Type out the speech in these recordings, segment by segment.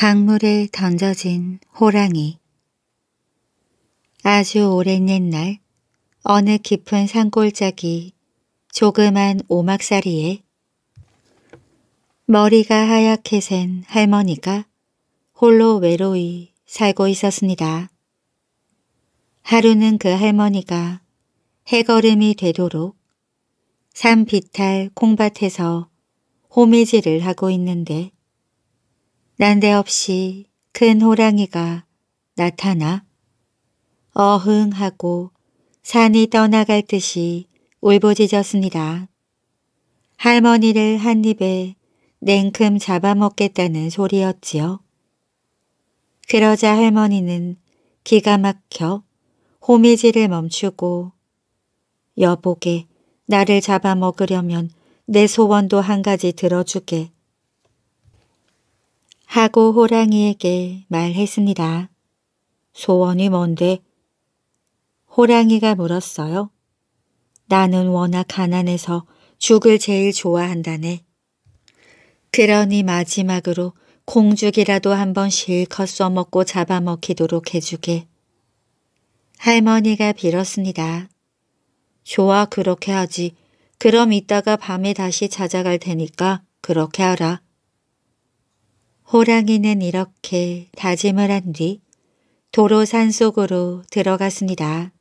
강물에 던져진 호랑이 아주 오랜 옛날 어느 깊은 산골짜기 조그만 오막살이에 머리가 하얗게 센 할머니가 홀로 외로이 살고 있었습니다. 하루는 그 할머니가 해걸음이 되도록 산비탈 콩밭에서 호미질을 하고 있는데 난데없이 큰 호랑이가 나타나 어흥하고 산이 떠나갈 듯이 울부짖었습니다. 할머니를 한 입에 냉큼 잡아먹겠다는 소리였지요. 그러자 할머니는 기가 막혀 호미질을 멈추고 여보게 나를 잡아먹으려면 내 소원도 한 가지 들어주게 하고 호랑이에게 말했습니다. 소원이 뭔데? 호랑이가 물었어요. 나는 워낙 가난해서 죽을 제일 좋아한다네. 그러니 마지막으로 공죽이라도 한 번 실컷 써먹고 잡아먹히도록 해주게. 할머니가 빌었습니다. 좋아 그렇게 하지. 그럼 이따가 밤에 다시 찾아갈 테니까 그렇게 하라. 호랑이는 이렇게 다짐을 한 뒤 도로 산속으로 들어갔습니다.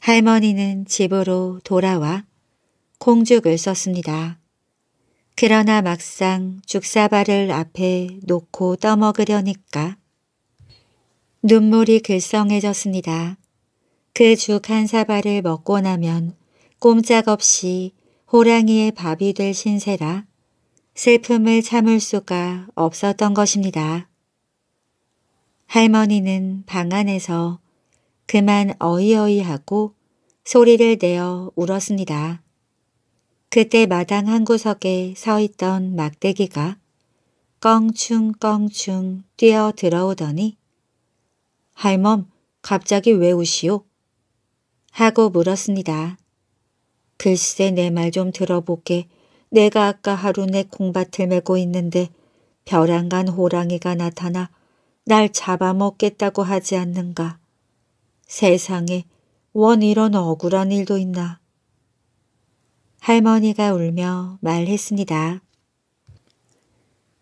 할머니는 집으로 돌아와 콩죽을 썼습니다. 그러나 막상 죽사발을 앞에 놓고 떠먹으려니까 눈물이 글썽해졌습니다. 그 죽 한 사발을 먹고 나면 꼼짝없이 호랑이의 밥이 될 신세라 슬픔을 참을 수가 없었던 것입니다. 할머니는 방 안에서 그만 어이어이하고 소리를 내어 울었습니다. 그때 마당 한 구석에 서 있던 막대기가 껑충껑충 뛰어 들어오더니 할멈 갑자기 왜 우시오? 하고 물었습니다. 글쎄 내 말 좀 들어보게 내가 아까 하루 내 콩밭을 메고 있는데 벼랑간 호랑이가 나타나 날 잡아먹겠다고 하지 않는가. 세상에 원 이런 억울한 일도 있나. 할머니가 울며 말했습니다.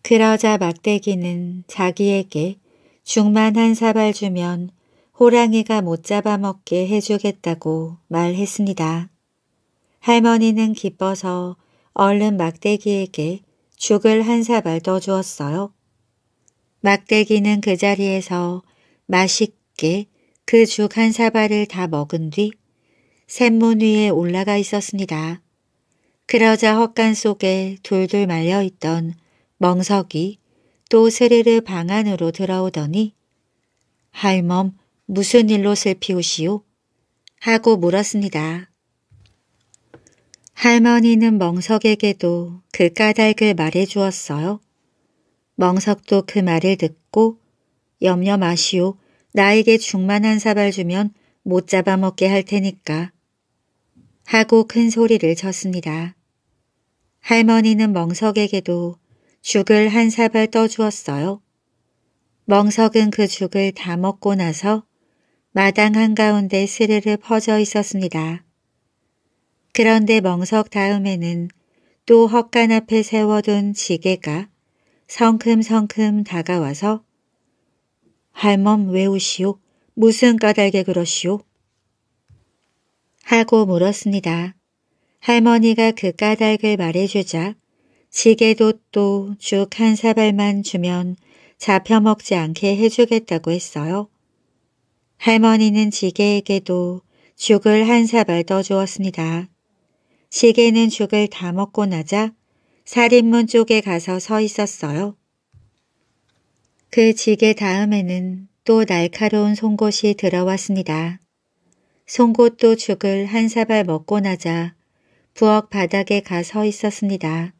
그러자 막대기는 자기에게 죽만 한 사발 주면 호랑이가 못 잡아먹게 해주겠다고 말했습니다. 할머니는 기뻐서 얼른 막대기에게 죽을 한 사발 더 주었어요. 막대기는 그 자리에서 맛있게 그 죽 한 사발을 다 먹은 뒤 샘문 위에 올라가 있었습니다. 그러자 헛간 속에 돌돌 말려있던 멍석이 또 스르르 방 안으로 들어오더니 할멈 무슨 일로 슬피우시오? 하고 물었습니다. 할머니는 멍석에게도 그 까닭을 말해 주었어요. 멍석도 그 말을 듣고 염려 마시오. 나에게 죽만 한 사발 주면 못 잡아먹게 할 테니까. 하고 큰 소리를 쳤습니다. 할머니는 멍석에게도 죽을 한 사발 떠주었어요. 멍석은 그 죽을 다 먹고 나서 마당 한가운데 스르르 퍼져 있었습니다. 그런데 멍석 다음에는 또 헛간 앞에 세워둔 지게가 성큼성큼 다가와서 할멈 왜우시오? 무슨 까닭에 그러시오? 하고 물었습니다. 할머니가 그 까닭을 말해주자 지게도 또 죽 한 사발만 주면 잡혀먹지 않게 해주겠다고 했어요. 할머니는 지게에게도 죽을 한 사발 떠주었습니다. 시계는 죽을 다 먹고 나자 살인문 쪽에 가서 서 있었어요. 그 지게 다음에는 또 날카로운 송곳이 들어왔습니다. 송곳도 죽을 한 사발 먹고 나자 부엌 바닥에 가서 있었습니다.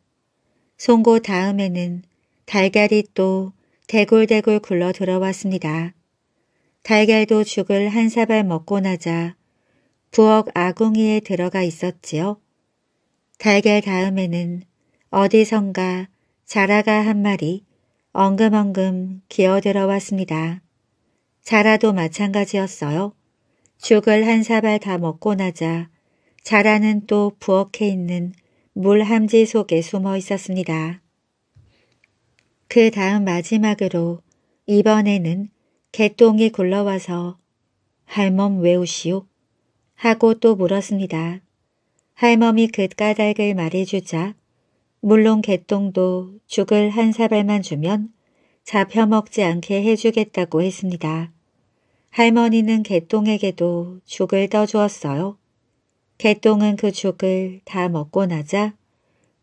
송곳 다음에는 달걀이 또 대굴대굴 굴러 들어왔습니다. 달걀도 죽을 한 사발 먹고 나자 부엌 아궁이에 들어가 있었지요. 달걀 다음에는 어디선가 자라가 한 마리 엉금엉금 기어들어왔습니다. 자라도 마찬가지였어요. 죽을 한 사발 다 먹고 나자 자라는 또 부엌에 있는 물 함지 속에 숨어 있었습니다. 그 다음 마지막으로 이번에는 개똥이 굴러와서 할멈 외우시오 하고 또 물었습니다. 할멈이 그 까닭을 말해주자 물론 개똥도 죽을 한 사발만 주면 잡혀먹지 않게 해주겠다고 했습니다. 할머니는 개똥에게도 죽을 떠주었어요. 개똥은 그 죽을 다 먹고 나자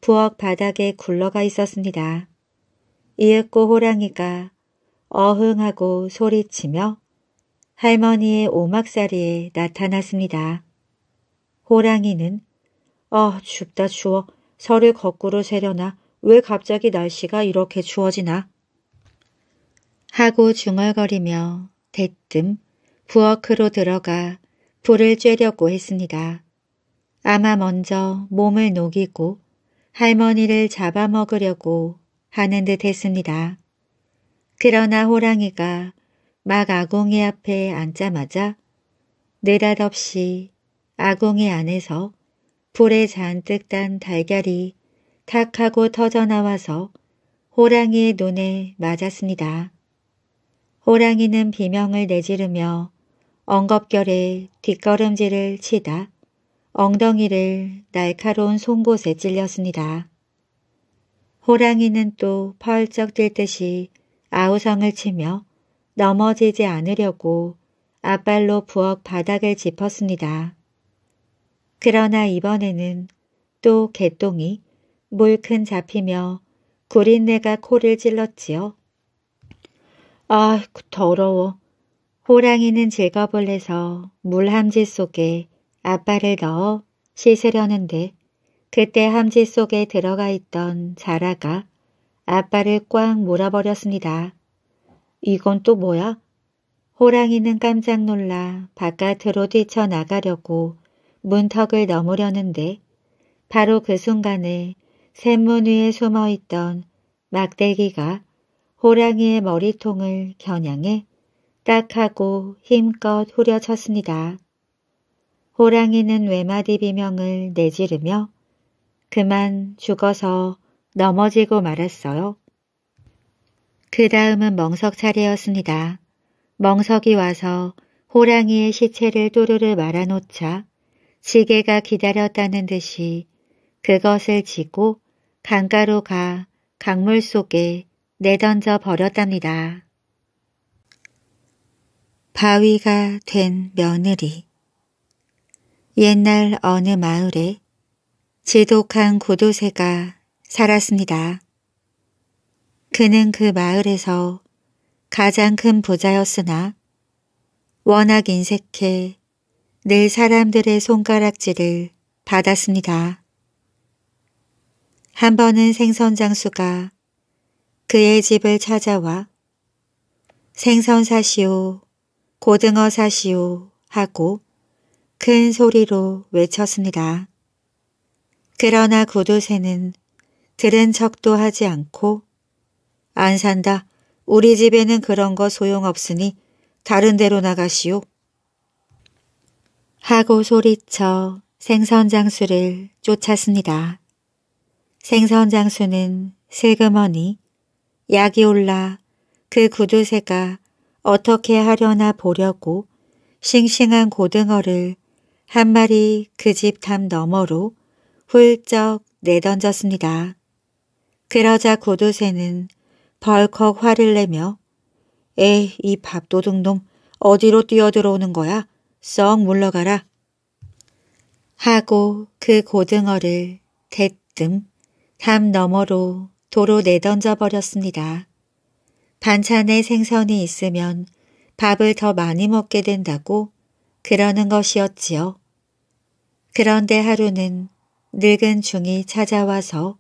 부엌 바닥에 굴러가 있었습니다. 이윽고 호랑이가 어흥하고 소리치며 할머니의 오막살이에 나타났습니다. 호랑이는 아, 춥다 추워. 설을 거꾸로 세려나. 왜 갑자기 날씨가 이렇게 추워지나? 하고 중얼거리며 대뜸 부엌으로 들어가 불을 쬐려고 했습니다. 아마 먼저 몸을 녹이고 할머니를 잡아먹으려고 하는 듯 했습니다. 그러나 호랑이가 막 아궁이 앞에 앉자마자 느닷없이 아궁이 안에서 불에 잔뜩 딴 달걀이 탁 하고 터져나와서 호랑이의 눈에 맞았습니다. 호랑이는 비명을 내지르며 엉겁결에 뒷걸음질을 치다 엉덩이를 날카로운 송곳에 찔렸습니다. 호랑이는 또 펄쩍 뛸 듯이 아우성을 치며 넘어지지 않으려고 앞발로 부엌 바닥을 짚었습니다. 그러나 이번에는 또 개똥이 물큰 잡히며 구린내가 코를 찔렀지요. 아, 더러워. 호랑이는 즐겁을 해서 물함지 속에 아빠를 넣어 씻으려는데 그때 함지 속에 들어가 있던 자라가 아빠를 꽉 물어버렸습니다. 이건 또 뭐야? 호랑이는 깜짝 놀라 바깥으로 뛰쳐나가려고 문턱을 넘으려는데 바로 그 순간에 샘문 위에 숨어있던 막대기가 호랑이의 머리통을 겨냥해 딱 하고 힘껏 후려쳤습니다. 호랑이는 외마디 비명을 내지르며 그만 죽어서 넘어지고 말았어요. 그 다음은 멍석 차례였습니다. 멍석이 와서 호랑이의 시체를 또르르 말아놓자 시계가 기다렸다는 듯이 그것을 지고 강가로 가 강물 속에 내던져 버렸답니다. 바위가 된 며느리 옛날 어느 마을에 지독한 구두쇠가 살았습니다. 그는 그 마을에서 가장 큰 부자였으나 워낙 인색해 내 사람들의 손가락질을 받았습니다. 한 번은 생선 장수가 그의 집을 찾아와 생선 사시오, 고등어 사시오 하고 큰 소리로 외쳤습니다. 그러나 구두새는 들은 척도 하지 않고 안 산다. 우리 집에는 그런 거 소용없으니 다른 데로 나가시오. 하고 소리쳐 생선장수를 쫓았습니다. 생선장수는 슬그머니 약이 올라 그 구두쇠가 어떻게 하려나 보려고 싱싱한 고등어를 한 마리 그 집 담 너머로 훌쩍 내던졌습니다. 그러자 구두쇠는 벌컥 화를 내며 에이 이 밥도둑놈 어디로 뛰어들어오는 거야? 썩 물러가라. 하고 그 고등어를 대뜸 담 너머로 도로 내던져 버렸습니다. 반찬에 생선이 있으면 밥을 더 많이 먹게 된다고 그러는 것이었지요. 그런데 하루는 늙은 중이 찾아와서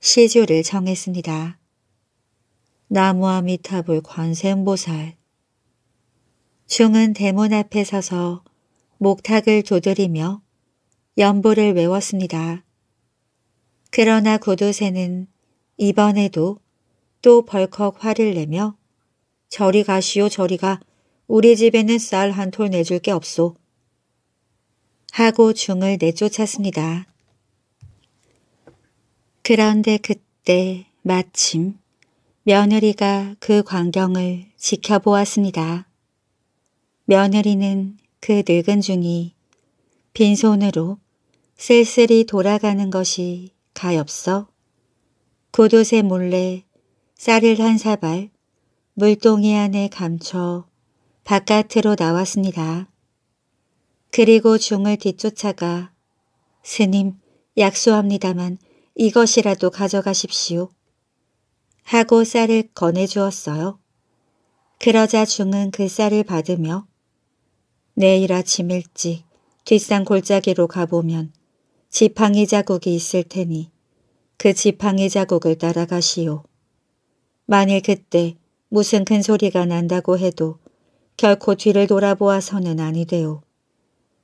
시주를 정했습니다. 나무와미타불관생보살 슝은 대문 앞에 서서 목탁을 두드리며 연보를 외웠습니다. 그러나 구두쇠는 이번에도 또 벌컥 화를 내며 저리 가시오 저리 가 우리 집에는 쌀 한 톨 내줄 게 없소. 하고 중을 내쫓았습니다. 그런데 그때 마침 며느리가 그 광경을 지켜보았습니다. 며느리는 그 늙은 중이 빈손으로 쓸쓸히 돌아가는 것이 가엾어 구두쇠 몰래 쌀을 한 사발 물동이 안에 감춰 바깥으로 나왔습니다. 그리고 중을 뒤쫓아가 스님 약소합니다만 이것이라도 가져가십시오. 하고 쌀을 건네주었어요. 그러자 중은 그 쌀을 받으며 내일 아침 일찍 뒷산 골짜기로 가보면 지팡이 자국이 있을 테니 그 지팡이 자국을 따라가시오. 만일 그때 무슨 큰 소리가 난다고 해도 결코 뒤를 돌아보아서는 아니되오.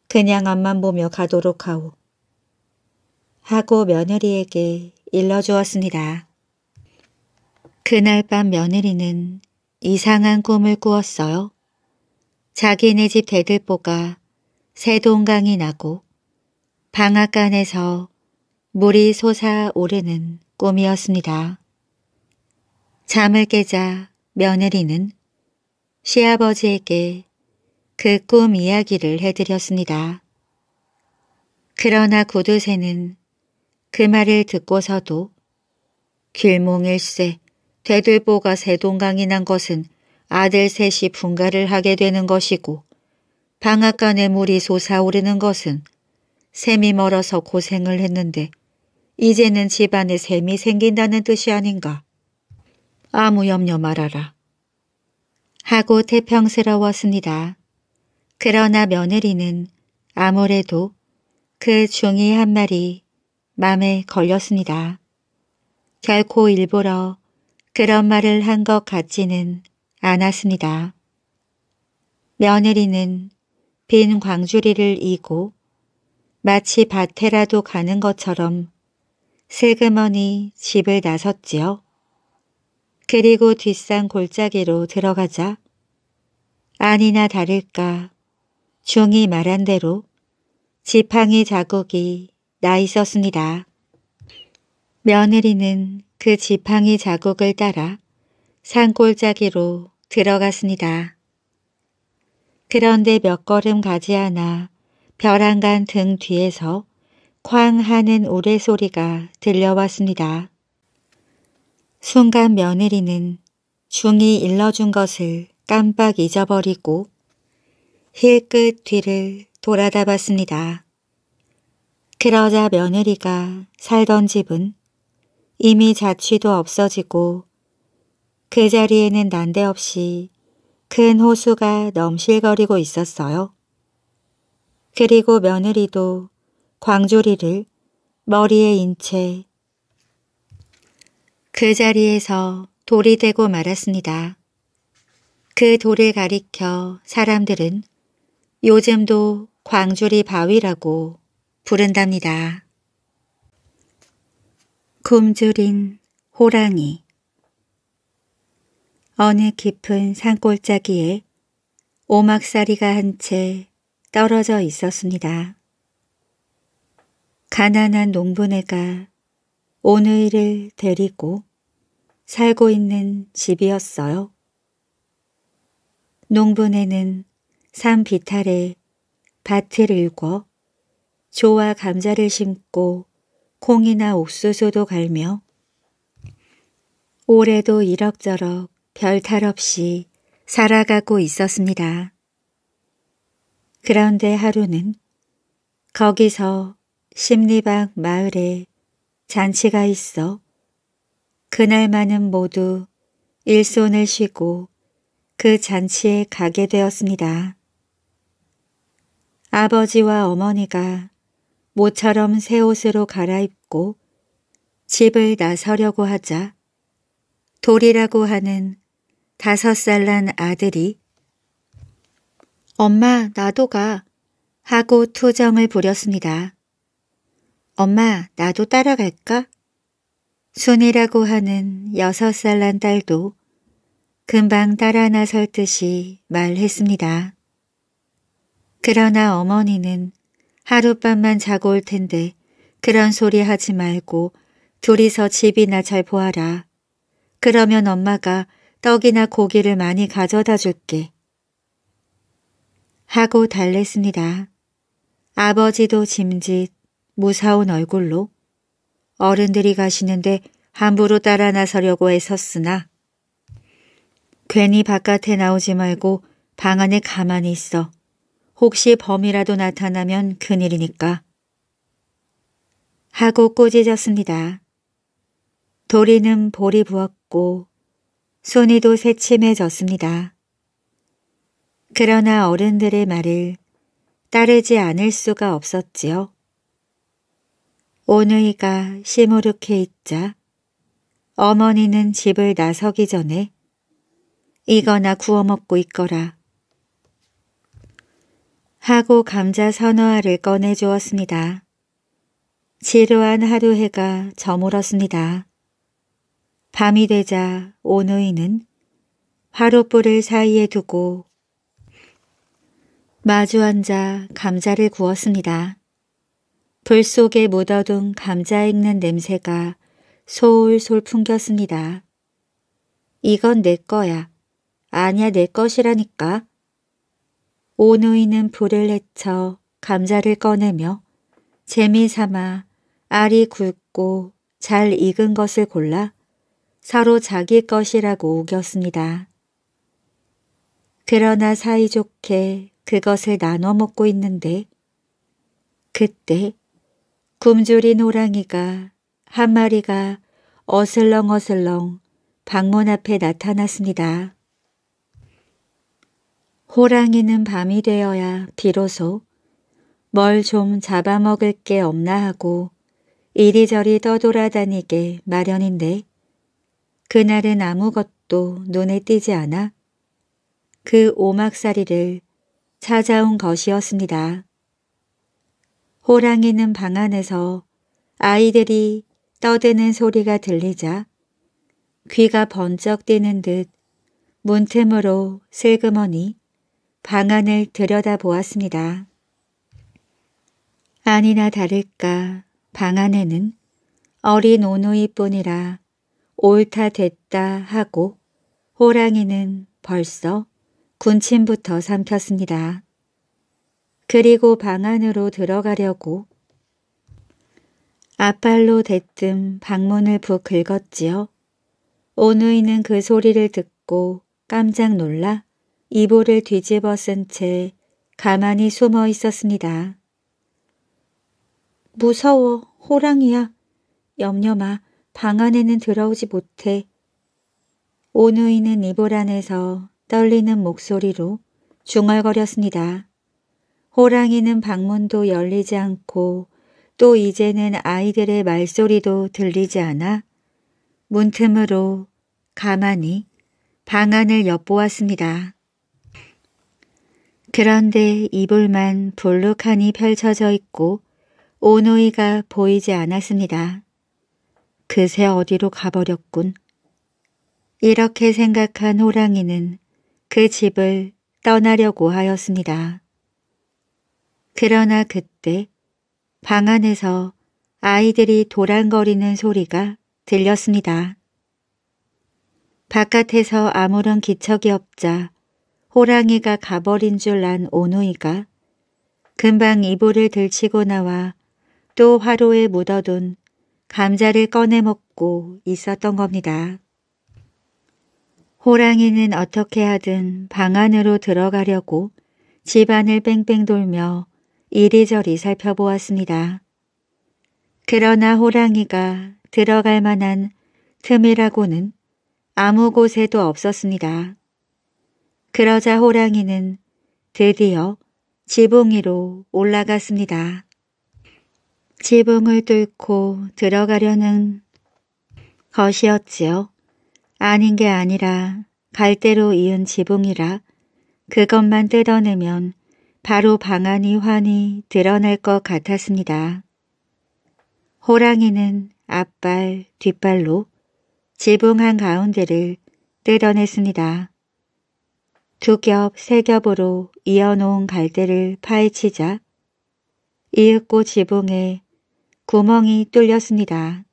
그냥 앞만 보며 가도록 하오. 하고 며느리에게 일러주었습니다. 그날 밤 며느리는 이상한 꿈을 꾸었어요. 자기네 집 대들보가 새동강이 나고 방앗간에서 물이 솟아오르는 꿈이었습니다. 잠을 깨자 며느리는 시아버지에게 그 꿈 이야기를 해드렸습니다. 그러나 구두쇠는 그 말을 듣고서도 길몽일세 대들보가 새동강이 난 것은 아들 셋이 분가를 하게 되는 것이고 방앗간에 물이 솟아오르는 것은 샘이 멀어서 고생을 했는데 이제는 집안에 샘이 생긴다는 뜻이 아닌가. 아무 염려 말아라. 하고 태평스러웠습니다. 그러나 며느리는 아무래도 그 중이 한 마리 맘에 걸렸습니다. 결코 일부러 그런 말을 한 것 같지는 않았습니다. 며느리는 빈 광주리를 이고 마치 밭에라도 가는 것처럼 슬그머니 집을 나섰지요. 그리고 뒷산 골짜기로 들어가자 아니나 다를까 중이 말한 대로 지팡이 자국이 나 있었습니다. 며느리는 그 지팡이 자국을 따라 산골짜기로 들어갔습니다. 그런데 몇 걸음 가지 않아 벼랑간 등 뒤에서 쾅 하는 우레소리가 들려왔습니다. 순간 며느리는 중이 일러준 것을 깜빡 잊어버리고 힐끗 뒤를 돌아다 봤습니다. 그러자 며느리가 살던 집은 이미 자취도 없어지고 그 자리에는 난데없이 큰 호수가 넘실거리고 있었어요. 그리고 며느리도 광조리를 머리에 인채 그 자리에서 돌이 되고 말았습니다. 그 돌을 가리켜 사람들은 요즘도 광조리 바위라고 부른답니다. 굶주린 호랑이 어느 깊은 산골짜기에 오막사리가 한 채 떨어져 있었습니다. 가난한 농부네가 오늘을 데리고 살고 있는 집이었어요. 농부네는 산 비탈에 밭을 일궈 조와 감자를 심고 콩이나 옥수수도 갈며 올해도 이럭저럭 별탈 없이 살아가고 있었습니다. 그런데 하루는 거기서 심리방 마을에 잔치가 있어 그날만은 모두 일손을 쉬고 그 잔치에 가게 되었습니다. 아버지와 어머니가 모처럼 새 옷으로 갈아입고 집을 나서려고 하자 돌이라고 하는 다섯 살 난 아들이 엄마 나도 가 하고 투정을 부렸습니다. 엄마 나도 따라갈까? 순이라고 하는 여섯 살 난 딸도 금방 따라 나설 듯이 말했습니다. 그러나 어머니는 하룻밤만 자고 올 텐데 그런 소리 하지 말고 둘이서 집이나 잘 보아라. 그러면 엄마가 떡이나 고기를 많이 가져다 줄게. 하고 달랬습니다. 아버지도 짐짓 무사운 얼굴로 어른들이 가시는데 함부로 따라 나서려고 애썼으나 괜히 바깥에 나오지 말고 방 안에 가만히 있어. 혹시 범이라도 나타나면 큰일이니까. 하고 꼬지졌습니다. 도리는 볼이 부었고 손이도 새침해졌습니다. 그러나 어른들의 말을 따르지 않을 수가 없었지요. 오누이가 시무룩해 있자 어머니는 집을 나서기 전에 이거나 구워먹고 있거라 하고 감자 선어알을 꺼내주었습니다. 지루한 하루 해가 저물었습니다. 밤이 되자 오노이는 화롯불을 사이에 두고 마주 앉아 감자를 구웠습니다. 불 속에 묻어둔 감자 익는 냄새가 솔솔 풍겼습니다. 이건 내 거야. 아니야 내 것이라니까. 오누이는 불을 헤쳐 감자를 꺼내며 재미삼아 알이 굵고 잘 익은 것을 골라 서로 자기 것이라고 우겼습니다. 그러나 사이좋게 그것을 나눠 먹고 있는데 그때 굶주린 호랑이가 한 마리가 어슬렁어슬렁 방문 앞에 나타났습니다. 호랑이는 밤이 되어야 비로소 뭘 좀 잡아먹을 게 없나 하고 이리저리 떠돌아다니게 마련인데 그날은 아무것도 눈에 띄지 않아 그 오막살이를 찾아온 것이었습니다. 호랑이는 방 안에서 아이들이 떠드는 소리가 들리자 귀가 번쩍 뜨는 듯 문틈으로 슬그머니 방 안을 들여다보았습니다. 아니나 다를까 방 안에는 어린 오누이뿐이라 옳다 됐다 하고 호랑이는 벌써 군침부터 삼켰습니다. 그리고 방 안으로 들어가려고 앞발로 대뜸 방문을 북 긁었지요. 오누이는 그 소리를 듣고 깜짝 놀라 이불을 뒤집어 쓴채 가만히 숨어 있었습니다. 무서워, 호랑이야. 염려마, 방 안에는 들어오지 못해 오누이는 이불 안에서 떨리는 목소리로 중얼거렸습니다. 호랑이는 방문도 열리지 않고 또 이제는 아이들의 말소리도 들리지 않아 문틈으로 가만히 방 안을 엿보았습니다. 그런데 이불만 불룩하니 펼쳐져 있고 오누이가 보이지 않았습니다. 그새 어디로 가버렸군. 이렇게 생각한 호랑이는 그 집을 떠나려고 하였습니다. 그러나 그때 방 안에서 아이들이 도랑거리는 소리가 들렸습니다. 바깥에서 아무런 기척이 없자 호랑이가 가버린 줄 난 오누이가 금방 이불을 들치고 나와 또 화로에 묻어둔 감자를 꺼내 먹고 있었던 겁니다. 호랑이는 어떻게 하든 방 안으로 들어가려고 집안을 뺑뺑 돌며 이리저리 살펴보았습니다. 그러나 호랑이가 들어갈 만한 틈이라고는 아무 곳에도 없었습니다. 그러자 호랑이는 드디어 지붕 위로 올라갔습니다. 지붕을 뚫고 들어가려는 것이었지요. 아닌 게 아니라 갈대로 이은 지붕이라 그것만 뜯어내면 바로 방 안이 환히 드러날 것 같았습니다. 호랑이는 앞발, 뒷발로 지붕 한가운데를 뜯어냈습니다. 두 겹, 세 겹으로 이어놓은 갈대를 파헤치자 이윽고 지붕에 구멍이 뚫렸습니다.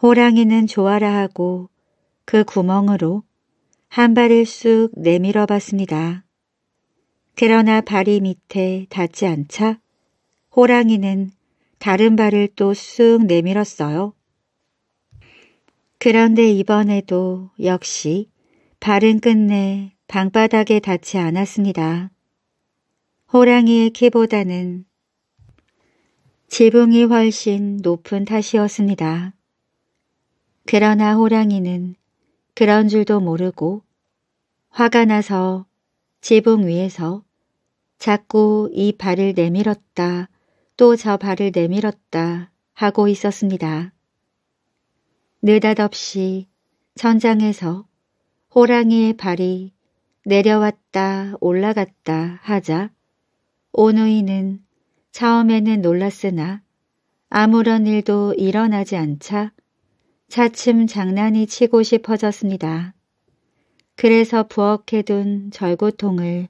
호랑이는 좋아라 하고 그 구멍으로 한 발을 쑥 내밀어 봤습니다. 그러나 발이 밑에 닿지 않자 호랑이는 다른 발을 또 쑥 내밀었어요. 그런데 이번에도 역시 발은 끝내 방바닥에 닿지 않았습니다. 호랑이의 키보다는 지붕이 훨씬 높은 탓이었습니다. 그러나 호랑이는 그런 줄도 모르고 화가 나서 지붕 위에서 자꾸 이 발을 내밀었다 또 저 발을 내밀었다 하고 있었습니다. 느닷없이 천장에서 호랑이의 발이 내려왔다 올라갔다 하자 오누이는 처음에는 놀랐으나 아무런 일도 일어나지 않자 차츰 장난이 치고 싶어졌습니다. 그래서 부엌에둔 절구통을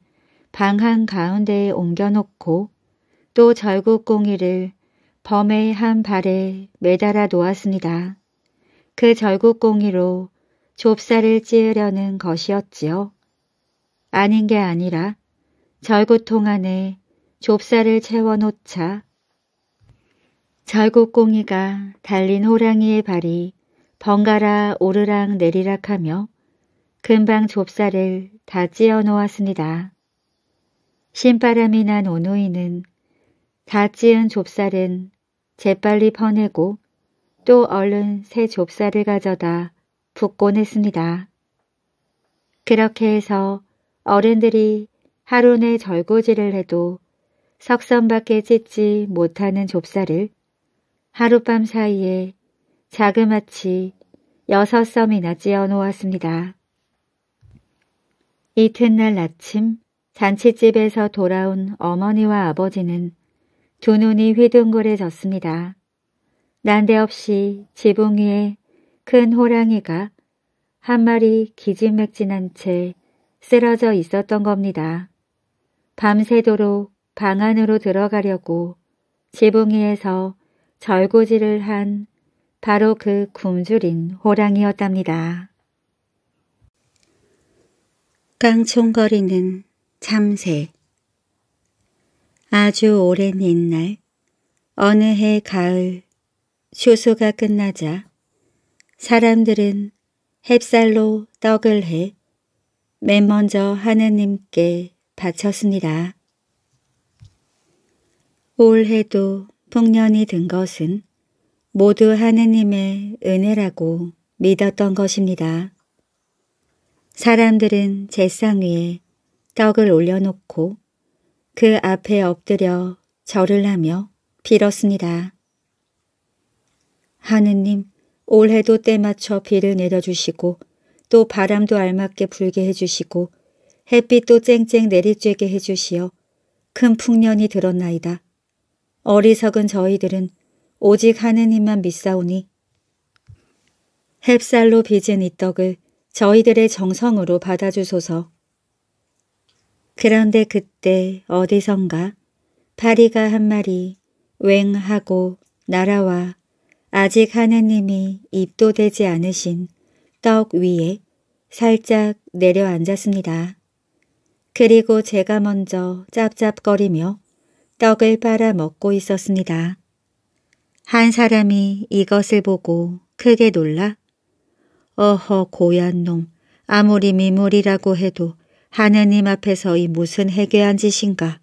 방 한 가운데에 옮겨놓고 또절구공이를 범의 한 발에 매달아 놓았습니다. 그절구공이로 좁쌀을 찌으려는 것이었지요. 아닌 게 아니라 절구통 안에 좁쌀을 채워놓자 절곡공이가 달린 호랑이의 발이 번갈아 오르락 내리락 하며 금방 좁쌀을 다 찧어 놓았습니다. 신바람이 난오누이는다 찌은 좁쌀은 재빨리 퍼내고 또 얼른 새 좁쌀을 가져다 붓곤 했습니다. 그렇게 해서 어른들이 하루 내 절고지를 해도 석선밖에 짓지 못하는 좁쌀을 하룻밤 사이에 자그마치 여섯 섬이나 찌어 놓았습니다. 이튿날 아침 잔치집에서 돌아온 어머니와 아버지는 두 눈이 휘둥그레졌습니다. 난데없이 지붕 위에 큰 호랑이가 한 마리 기진맥진한 채 쓰러져 있었던 겁니다. 밤새도록 방 안으로 들어가려고 지붕이에서 절구질을 한 바로 그 굶주린 호랑이였답니다. 깡총거리는 참새 아주 오랜 옛날 어느 해 가을 쇼소가 끝나자 사람들은 햅쌀로 떡을 해 맨 먼저 하느님께 바쳤습니다. 올해도 풍년이 든 것은 모두 하느님의 은혜라고 믿었던 것입니다. 사람들은 제상 위에 떡을 올려놓고 그 앞에 엎드려 절을 하며 빌었습니다. 하느님, 올해도 때 맞춰 비를 내려주시고 또 바람도 알맞게 불게 해주시고 햇빛도 쨍쨍 내리쬐게 해주시어 큰 풍년이 들었나이다. 어리석은 저희들은 오직 하느님만 믿사오니 햅쌀로 빚은 이 떡을 저희들의 정성으로 받아주소서. 그런데 그때 어디선가 파리가 한 마리 웽하고 날아와 아직 하느님이 입도 되지 않으신 떡 위에 살짝 내려앉았습니다. 그리고 제가 먼저 짭짭거리며 떡을 빨아 먹고 있었습니다. 한 사람이 이것을 보고 크게 놀라 어허 고얀 놈 아무리 미물이라고 해도 하느님 앞에서 이 무슨 해괴한 짓인가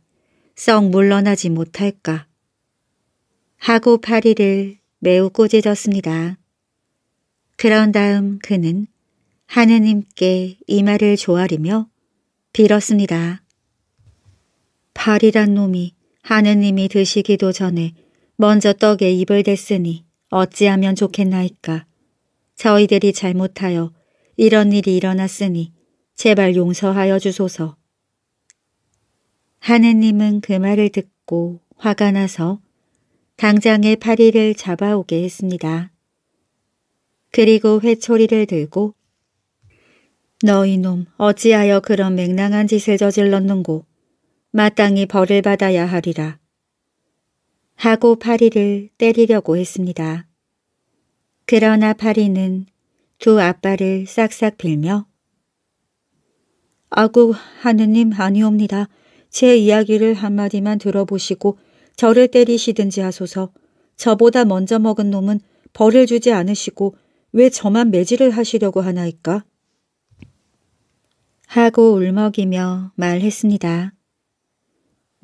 썩 물러나지 못할까 하고 파리를 매우 꾸짖었습니다. 그런 다음 그는 하느님께 이 말을 조아리며 빌었습니다. 파리란 놈이 하느님이 드시기도 전에 먼저 떡에 입을 댔으니 어찌하면 좋겠나이까. 저희들이 잘못하여 이런 일이 일어났으니 제발 용서하여 주소서. 하느님은 그 말을 듣고 화가 나서 당장의 파리를 잡아오게 했습니다. 그리고 회초리를 들고 너희 놈 어찌하여 그런 맹랑한 짓을 저질렀는고 마땅히 벌을 받아야 하리라. 하고 파리를 때리려고 했습니다. 그러나 파리는 두 아빠를 싹싹 빌며 아구 하느님 아니옵니다. 제 이야기를 한마디만 들어보시고 저를 때리시든지 하소서 저보다 먼저 먹은 놈은 벌을 주지 않으시고 왜 저만 매질을 하시려고 하나이까? 하고 울먹이며 말했습니다.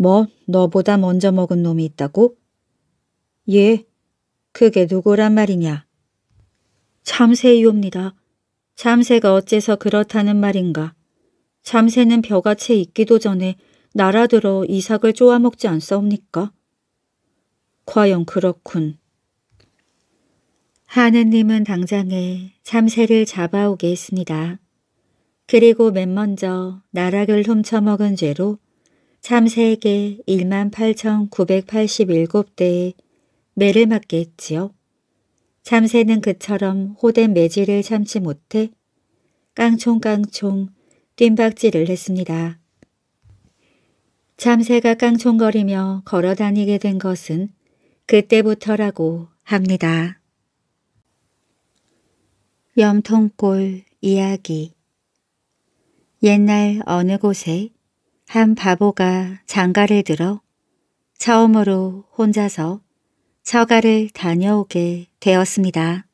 뭐, 너보다 먼저 먹은 놈이 있다고? 예, 그게 누구란 말이냐? 참새이옵니다. 참새가 어째서 그렇다는 말인가? 참새는 벼가 채있기도 전에 날아들어 이삭을 쪼아먹지 않사옵니까? 과연 그렇군. 하느님은 당장에 참새를 잡아오게 했습니다. 그리고 맨 먼저 나락을 훔쳐먹은 죄로 참새에게 18,987대의 매를 맞게 했지요. 참새는 그처럼 호된 매질을 참지 못해 깡총깡총 뜀박질을 했습니다. 참새가 깡총거리며 걸어다니게 된 것은 그때부터라고 합니다. 염통골 이야기 옛날 어느 곳에 한 바보가 장가를 들어 처음으로 혼자서 처가를 다녀오게 되었습니다.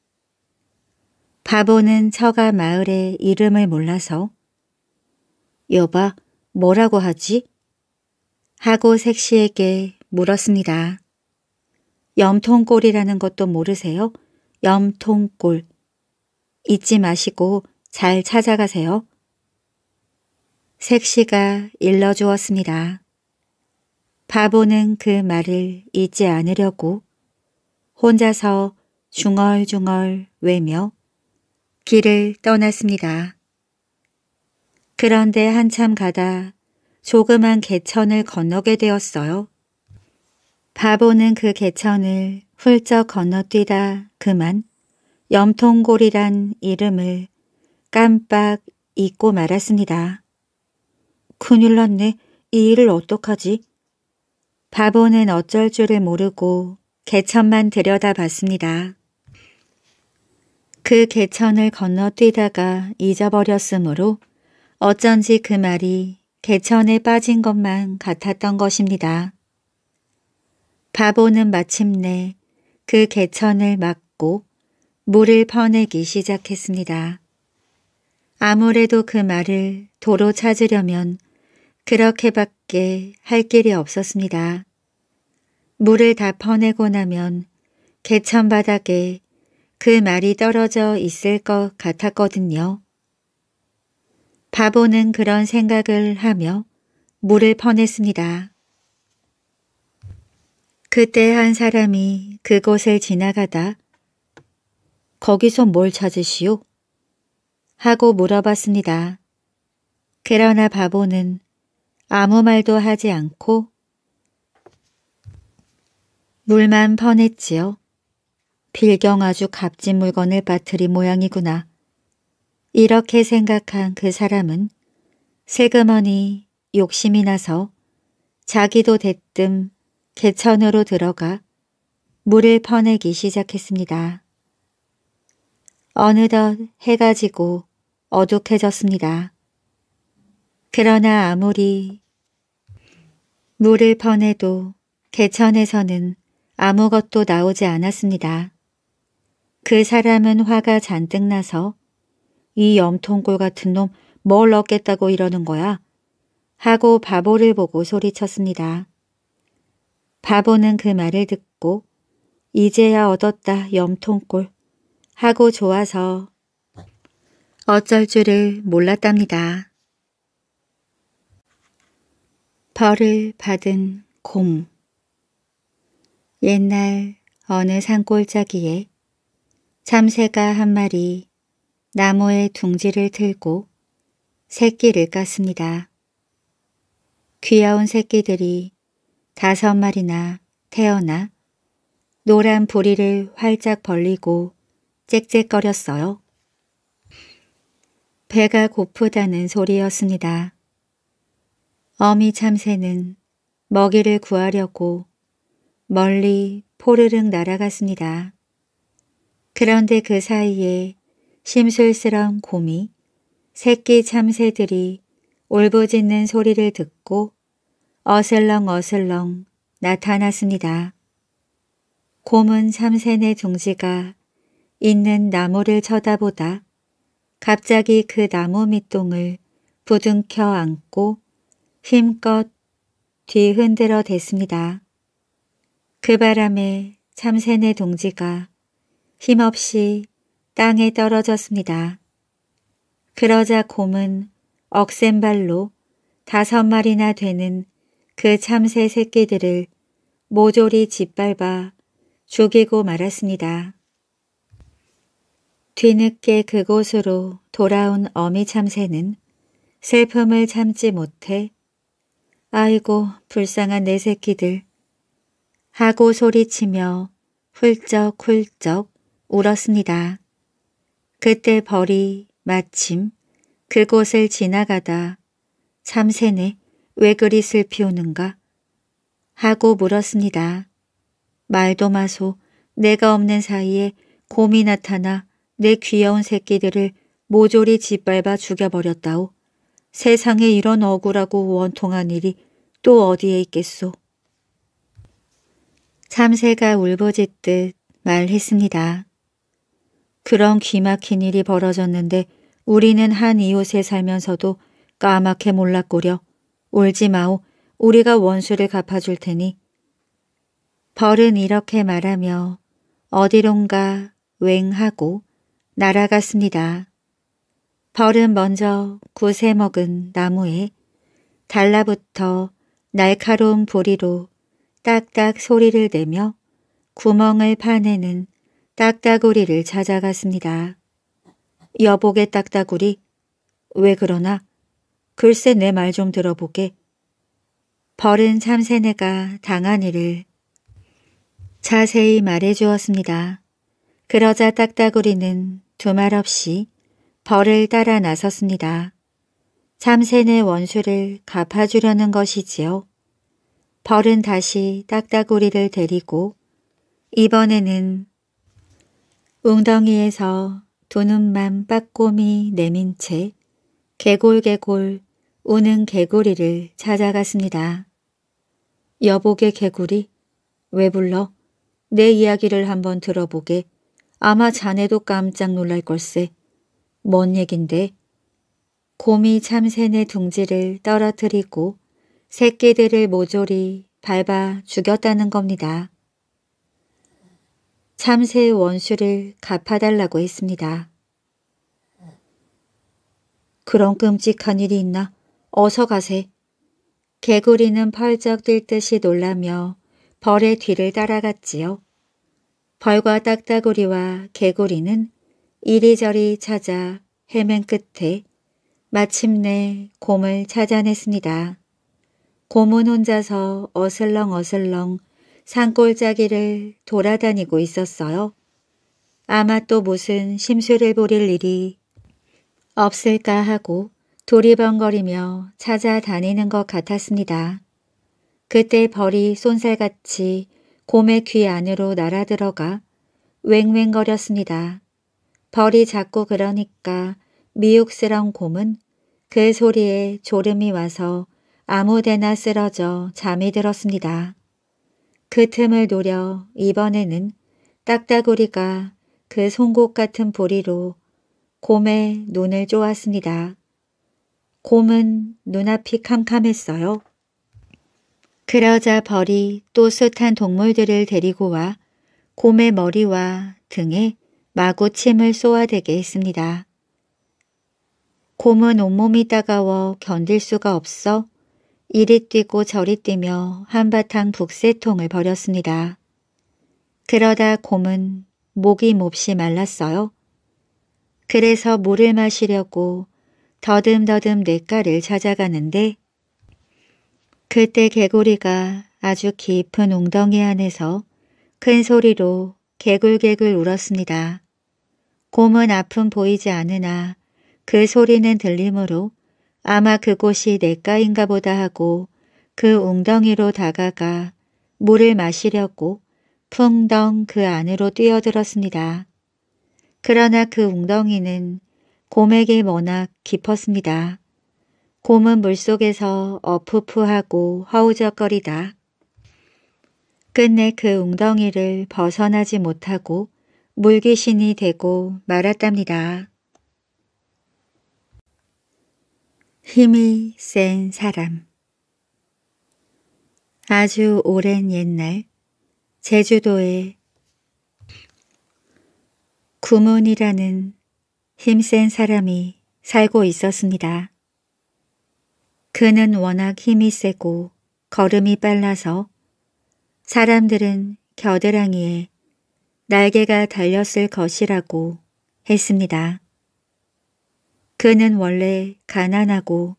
바보는 처가 마을의 이름을 몰라서 여봐 뭐라고 하지? 하고 색시에게 물었습니다. 염통골이라는 것도 모르세요? 염통골. 잊지 마시고 잘 찾아가세요. 색시가 일러주었습니다. 바보는 그 말을 잊지 않으려고 혼자서 중얼중얼 외며 길을 떠났습니다. 그런데 한참 가다 조그만 개천을 건너게 되었어요. 바보는 그 개천을 훌쩍 건너뛰다 그만 염통골이란 이름을 깜빡 잊고 말았습니다. 큰일 났네. 이 일을 어떡하지? 바보는 어쩔 줄을 모르고 개천만 들여다봤습니다. 그 개천을 건너뛰다가 잊어버렸으므로 어쩐지 그 말이 개천에 빠진 것만 같았던 것입니다. 바보는 마침내 그 개천을 막고 물을 퍼내기 시작했습니다. 아무래도 그 말을 도로 찾으려면 그렇게밖에 할 길이 없었습니다. 물을 다 퍼내고 나면 개천 바닥에 그 말이 떨어져 있을 것 같았거든요. 바보는 그런 생각을 하며 물을 퍼냈습니다. 그때 한 사람이 그곳을 지나가다 거기서 뭘 찾으시오? 하고 물어봤습니다. 그러나 바보는 아무 말도 하지 않고 물만 퍼냈지요. 필경 아주 값진 물건을 빠뜨린 모양이구나. 이렇게 생각한 그 사람은 세그머니 욕심이 나서 자기도 대뜸 개천으로 들어가 물을 퍼내기 시작했습니다. 어느덧 해가 지고 어둑해졌습니다. 그러나 아무리 물을 퍼내도 개천에서는 아무것도 나오지 않았습니다. 그 사람은 화가 잔뜩 나서 이 염통골 같은 놈 뭘얻겠다고 이러는 거야? 하고 바보를 보고 소리쳤습니다. 바보는 그 말을 듣고 이제야 얻었다 염통골 하고 좋아서 어쩔 줄을 몰랐답니다. 벌을 받은 곰 옛날 어느 산골짜기에 참새가 한 마리 나무의 둥지를 틀고 새끼를 깠습니다. 귀여운 새끼들이 다섯 마리나 태어나 노란 부리를 활짝 벌리고 짹짹거렸어요. 배가 고프다는 소리였습니다. 어미 참새는 먹이를 구하려고 멀리 포르릉 날아갔습니다. 그런데 그 사이에 심술스러운 곰이 새끼 참새들이 올부짖는 소리를 듣고 어슬렁어슬렁 나타났습니다. 곰은 참새네 둥지가 있는 나무를 쳐다보다 갑자기 그 나무 밑동을 부둥켜 안고 힘껏 뒤흔들어 댔습니다. 그 바람에 참새네 동지가 힘없이 땅에 떨어졌습니다. 그러자 곰은 억센 발로 다섯 마리나 되는 그 참새 새끼들을 모조리 짓밟아 죽이고 말았습니다. 뒤늦게 그곳으로 돌아온 어미 참새는 슬픔을 참지 못해 아이고 불쌍한 내 새끼들 하고 소리치며 훌쩍훌쩍 울었습니다. 그때 벌이 마침 그곳을 지나가다 참새네 왜 그리 슬피우는가 하고 물었습니다. 말도 마소 내가 없는 사이에 곰이 나타나 내 귀여운 새끼들을 모조리 짓밟아 죽여버렸다오. 세상에 이런 억울하고 원통한 일이 또 어디에 있겠소. 참새가 울버짖듯 말했습니다. 그런 기막힌 일이 벌어졌는데 우리는 한 이웃에 살면서도 까맣게 몰랐고려. 울지 마오. 우리가 원수를 갚아줄 테니. 벌은 이렇게 말하며 어디론가 웽하고 날아갔습니다. 벌은 먼저 구세 먹은 나무에 달라붙어 날카로운 보리로 딱딱 소리를 내며 구멍을 파내는 딱따구리를 찾아갔습니다. 여보게 딱따구리, 왜 그러나? 글쎄 내 말 좀 들어보게. 벌은 참새네가 당한 일을 자세히 말해 주었습니다. 그러자 딱따구리는 두말 없이 벌을 따라 나섰습니다. 참새는 원수를 갚아주려는 것이지요. 벌은 다시 딱따구리를 데리고 이번에는 웅덩이에서 두 눈만 빠꼼히 내민 채 개골개골 우는 개구리를 찾아갔습니다. 여보게 개구리? 왜 불러? 내 이야기를 한번 들어보게. 아마 자네도 깜짝 놀랄 걸세. 뭔 얘긴데? 곰이 참새네 둥지를 떨어뜨리고 새끼들을 모조리 밟아 죽였다는 겁니다. 참새의 원수를 갚아달라고 했습니다. 그런 끔찍한 일이 있나? 어서 가세. 개구리는 펄쩍 뛸 듯이 놀라며 벌의 뒤를 따라갔지요. 벌과 딱따구리와 개구리는 이리저리 찾아 헤맨 끝에 마침내 곰을 찾아냈습니다. 곰은 혼자서 어슬렁어슬렁 산골짜기를 돌아다니고 있었어요. 아마 또 무슨 심술을 부릴 일이 없을까 하고 도리번거리며 찾아다니는 것 같았습니다. 그때 벌이 쏜살같이 곰의 귀 안으로 날아들어가 웽웽거렸습니다. 벌이 자꾸 그러니까 미육스런 곰은 그 소리에 졸음이 와서 아무데나 쓰러져 잠이 들었습니다. 그 틈을 노려 이번에는 딱따구리가 그 송곳 같은 보리로 곰의 눈을 쪼았습니다. 곰은 눈앞이 캄캄했어요. 그러자 벌이 또 숱한 동물들을 데리고 와 곰의 머리와 등에 마구 침을 쏘아대게 했습니다. 곰은 온몸이 따가워 견딜 수가 없어 이리 뛰고 저리 뛰며 한바탕 북새통을 벌였습니다. 그러다 곰은 목이 몹시 말랐어요. 그래서 물을 마시려고 더듬더듬 냇가를 찾아가는데 그때 개구리가 아주 깊은 웅덩이 안에서 큰 소리로 개굴개굴 울었습니다. 곰은 아픔 보이지 않으나 그 소리는 들림으로 아마 그곳이 내가인가 보다 하고 그 웅덩이로 다가가 물을 마시려고 풍덩 그 안으로 뛰어들었습니다. 그러나 그 웅덩이는 곰에게 워낙 깊었습니다. 곰은 물속에서 어푸푸하고 허우적거리다. 끝내 그 웅덩이를 벗어나지 못하고 물귀신이 되고 말았답니다. 힘이 센 사람 아주 오랜 옛날 제주도에 구문이라는 힘센 사람이 살고 있었습니다. 그는 워낙 힘이 세고 걸음이 빨라서 사람들은 겨드랑이에 날개가 달렸을 것이라고 했습니다. 그는 원래 가난하고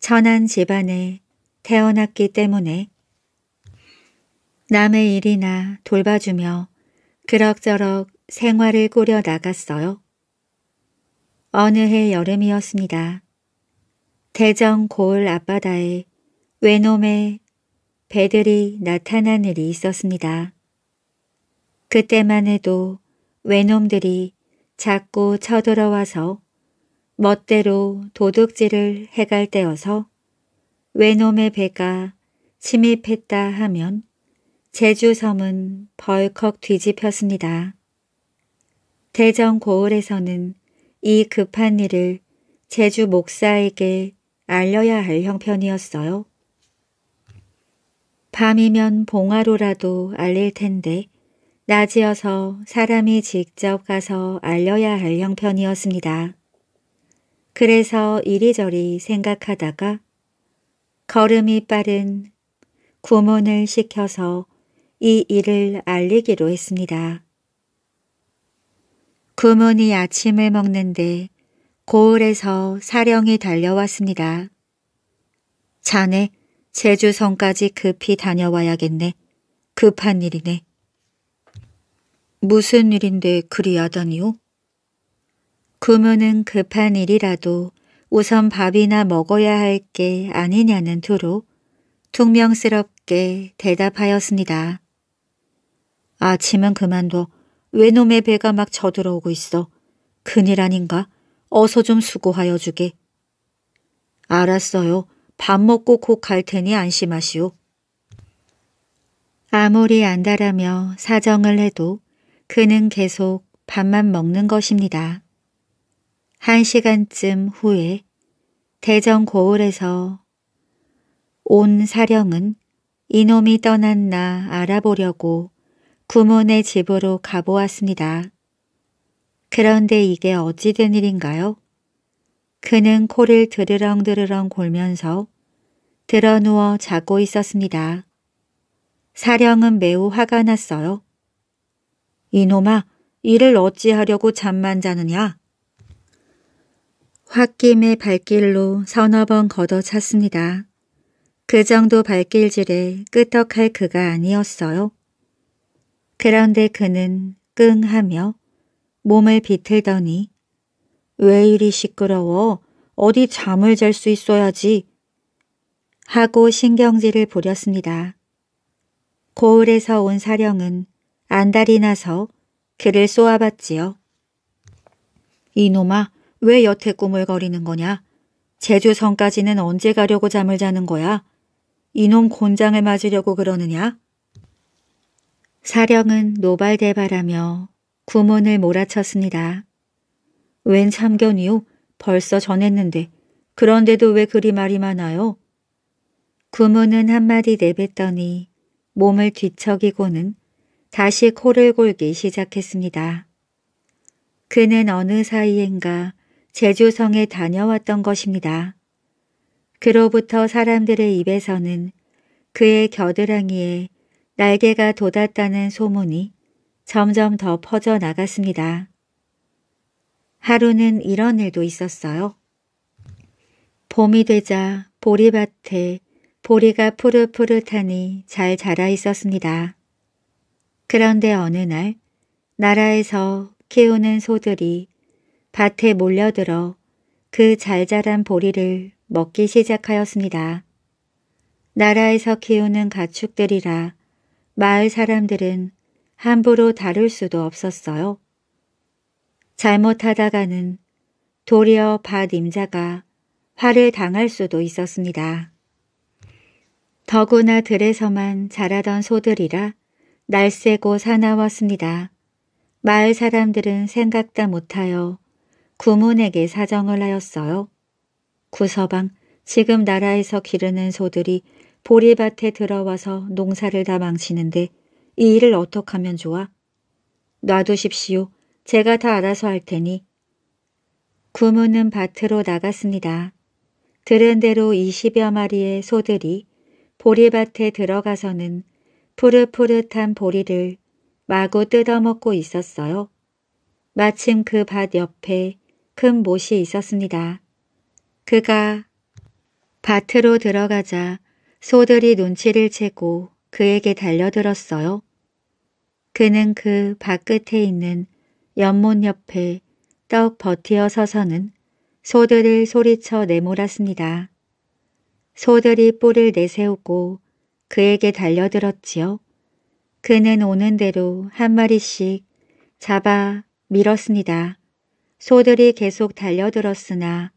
천한 집안에 태어났기 때문에 남의 일이나 돌봐주며 그럭저럭 생활을 꾸려 나갔어요. 어느 해 여름이었습니다. 대전 고을 앞바다에 외놈의 배들이 나타난 일이 있었습니다. 그때만 해도 외놈들이 자꾸 쳐들어와서 멋대로 도둑질을 해갈 때여서 외놈의 배가 침입했다 하면 제주섬은 벌컥 뒤집혔습니다. 대전 고을에서는 이 급한 일을 제주 목사에게 알려야 할 형편이었어요. 밤이면 봉화로라도 알릴 텐데 낮이어서 사람이 직접 가서 알려야 할 형편이었습니다. 그래서 이리저리 생각하다가 걸음이 빠른 구문을 시켜서 이 일을 알리기로 했습니다. 구문이 아침을 먹는데 고을에서 사령이 달려왔습니다. 자네 제주성까지 급히 다녀와야겠네. 급한 일이네. 무슨 일인데 그리 하단니요구문는 급한 일이라도 우선 밥이나 먹어야 할 게 아니냐는 투로 퉁명스럽게 대답하였습니다. 아침은 그만둬. 왜놈의 배가 막 저들어오고 있어. 큰일 아닌가? 어서 좀 수고하여 주게. 알았어요. 밥 먹고 곧 갈 테니 안심하시오. 아무리 안달하며 사정을 해도 그는 계속 밥만 먹는 것입니다. 한 시간쯤 후에 대전 고을에서 온 사령은 이놈이 떠났나 알아보려고 구문의 집으로 가보았습니다. 그런데 이게 어찌 된 일인가요? 그는 코를 드르렁드르렁 골면서 드러누워 자고 있었습니다. 사령은 매우 화가 났어요. 이놈아, 이를 어찌하려고 잠만 자느냐? 홧김의 발길로 서너 번 걷어찼습니다. 그 정도 발길질에 끄떡할 그가 아니었어요. 그런데 그는 끙하며 몸을 비틀더니 왜 이리 시끄러워? 어디 잠을 잘 수 있어야지. 하고 신경질을 부렸습니다. 고을에서 온 사령은 안달이 나서 그를 쏘아봤지요. 이놈아 왜 여태 꾸물거리는 거냐? 제주성까지는 언제 가려고 잠을 자는 거야? 이놈 곤장을 맞으려고 그러느냐? 사령은 노발대발하며 구문을 몰아쳤습니다. 웬 참견이요? 벌써 전했는데 그런데도 왜 그리 말이 많아요? 구문은 한마디 내뱉더니 몸을 뒤척이고는 다시 코를 골기 시작했습니다. 그는 어느 사이엔가 제주성에 다녀왔던 것입니다. 그로부터 사람들의 입에서는 그의 겨드랑이에 날개가 돋았다는 소문이 점점 더 퍼져나갔습니다. 하루는 이런 일도 있었어요. 봄이 되자 보리밭에 보리가 푸릇푸릇하니 잘 자라 있었습니다. 그런데 어느 날 나라에서 키우는 소들이 밭에 몰려들어 그 잘 자란 보리를 먹기 시작하였습니다. 나라에서 키우는 가축들이라 마을 사람들은 함부로 다룰 수도 없었어요. 잘못하다가는 도리어 밭 임자가 화를 당할 수도 있었습니다. 더구나 들에서만 자라던 소들이라 날쌔고 사나웠습니다. 마을 사람들은 생각다 못하여 구문에게 사정을 하였어요. 구서방 지금 나라에서 기르는 소들이 보리밭에 들어와서 농사를 다 망치는데 이 일을 어떡 하면 좋아? 놔두십시오. 제가 다 알아서 할 테니. 구문은 밭으로 나갔습니다. 들은 대로 20여 마리의 소들이 보리밭에 들어가서는 푸릇푸릇한 보리를 마구 뜯어먹고 있었어요. 마침 그 밭 옆에 큰 못이 있었습니다. 그가 밭으로 들어가자 소들이 눈치를 채고 그에게 달려들었어요. 그는 그 밭끝에 있는 연못 옆에 떡 버티어 서서는 소들을 소리쳐 내몰았습니다. 소들이 뿔을 내세우고 그에게 달려들었지요. 그는 오는 대로 한 마리씩 잡아 밀었습니다. 소들이 계속 달려들었으나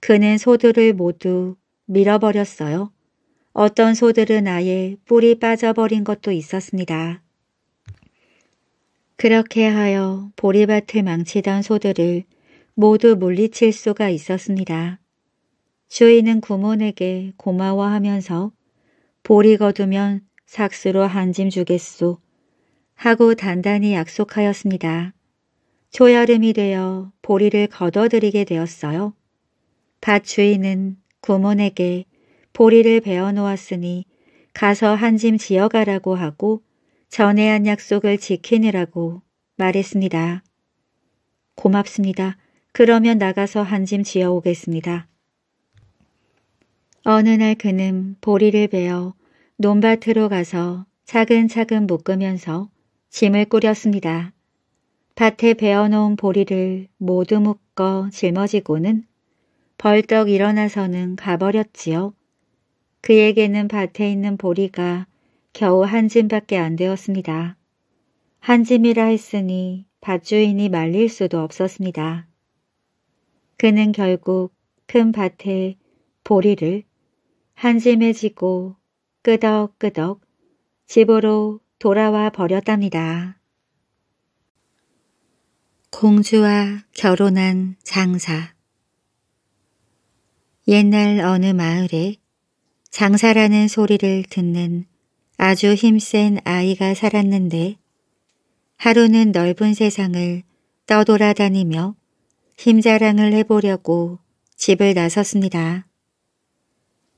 그는 소들을 모두 밀어버렸어요. 어떤 소들은 아예 뿔이 빠져버린 것도 있었습니다. 그렇게 하여 보리밭을 망치던 소들을 모두 물리칠 수가 있었습니다. 주인은 구몬에게 고마워하면서 보리 거두면 삭스로 한 짐 주겠소. 하고 단단히 약속하였습니다. 초여름이 되어 보리를 걷어들이게 되었어요. 밭 주인은 구몬에게 보리를 베어 놓았으니 가서 한 짐 지어가라고 하고 전에 한 약속을 지키느라고 말했습니다. 고맙습니다. 그러면 나가서 한 짐 지어오겠습니다. 어느 날 그는 보리를 베어 논밭으로 가서 차근차근 묶으면서 짐을 꾸렸습니다. 밭에 베어놓은 보리를 모두 묶어 짊어지고는 벌떡 일어나서는 가버렸지요. 그에게는 밭에 있는 보리가 겨우 한 짐밖에 안 되었습니다. 한 짐이라 했으니 밭주인이 말릴 수도 없었습니다. 그는 결국 큰 밭에 보리를 한심해지고 끄덕끄덕 집으로 돌아와 버렸답니다. 공주와 결혼한 장사 옛날 어느 마을에 장사라는 소리를 듣는 아주 힘센 아이가 살았는데 하루는 넓은 세상을 떠돌아다니며 힘자랑을 해보려고 집을 나섰습니다.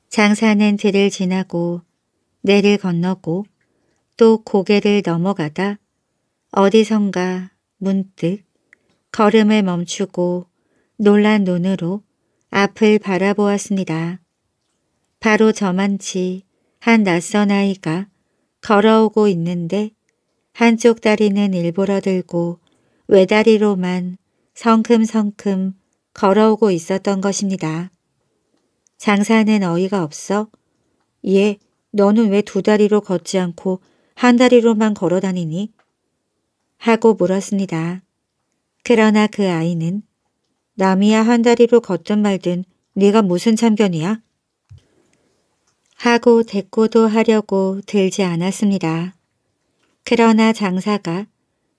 장사는 들을 지나고 내를 건너고 또 고개를 넘어가다 어디선가 문득 걸음을 멈추고 놀란 눈으로 앞을 바라보았습니다. 바로 저만치 한 낯선 아이가 걸어오고 있는데 한쪽 다리는 일부러 들고 외다리로만 성큼성큼 걸어오고 있었던 것입니다. 장사는 어이가 없어. 예, 너는 왜 두 다리로 걷지 않고 한 다리로만 걸어 다니니? 하고 물었습니다. 그러나 그 아이는 남이야 한 다리로 걷든 말든 네가 무슨 참견이야? 하고 대꾸도 하려고 들지 않았습니다. 그러나 장사가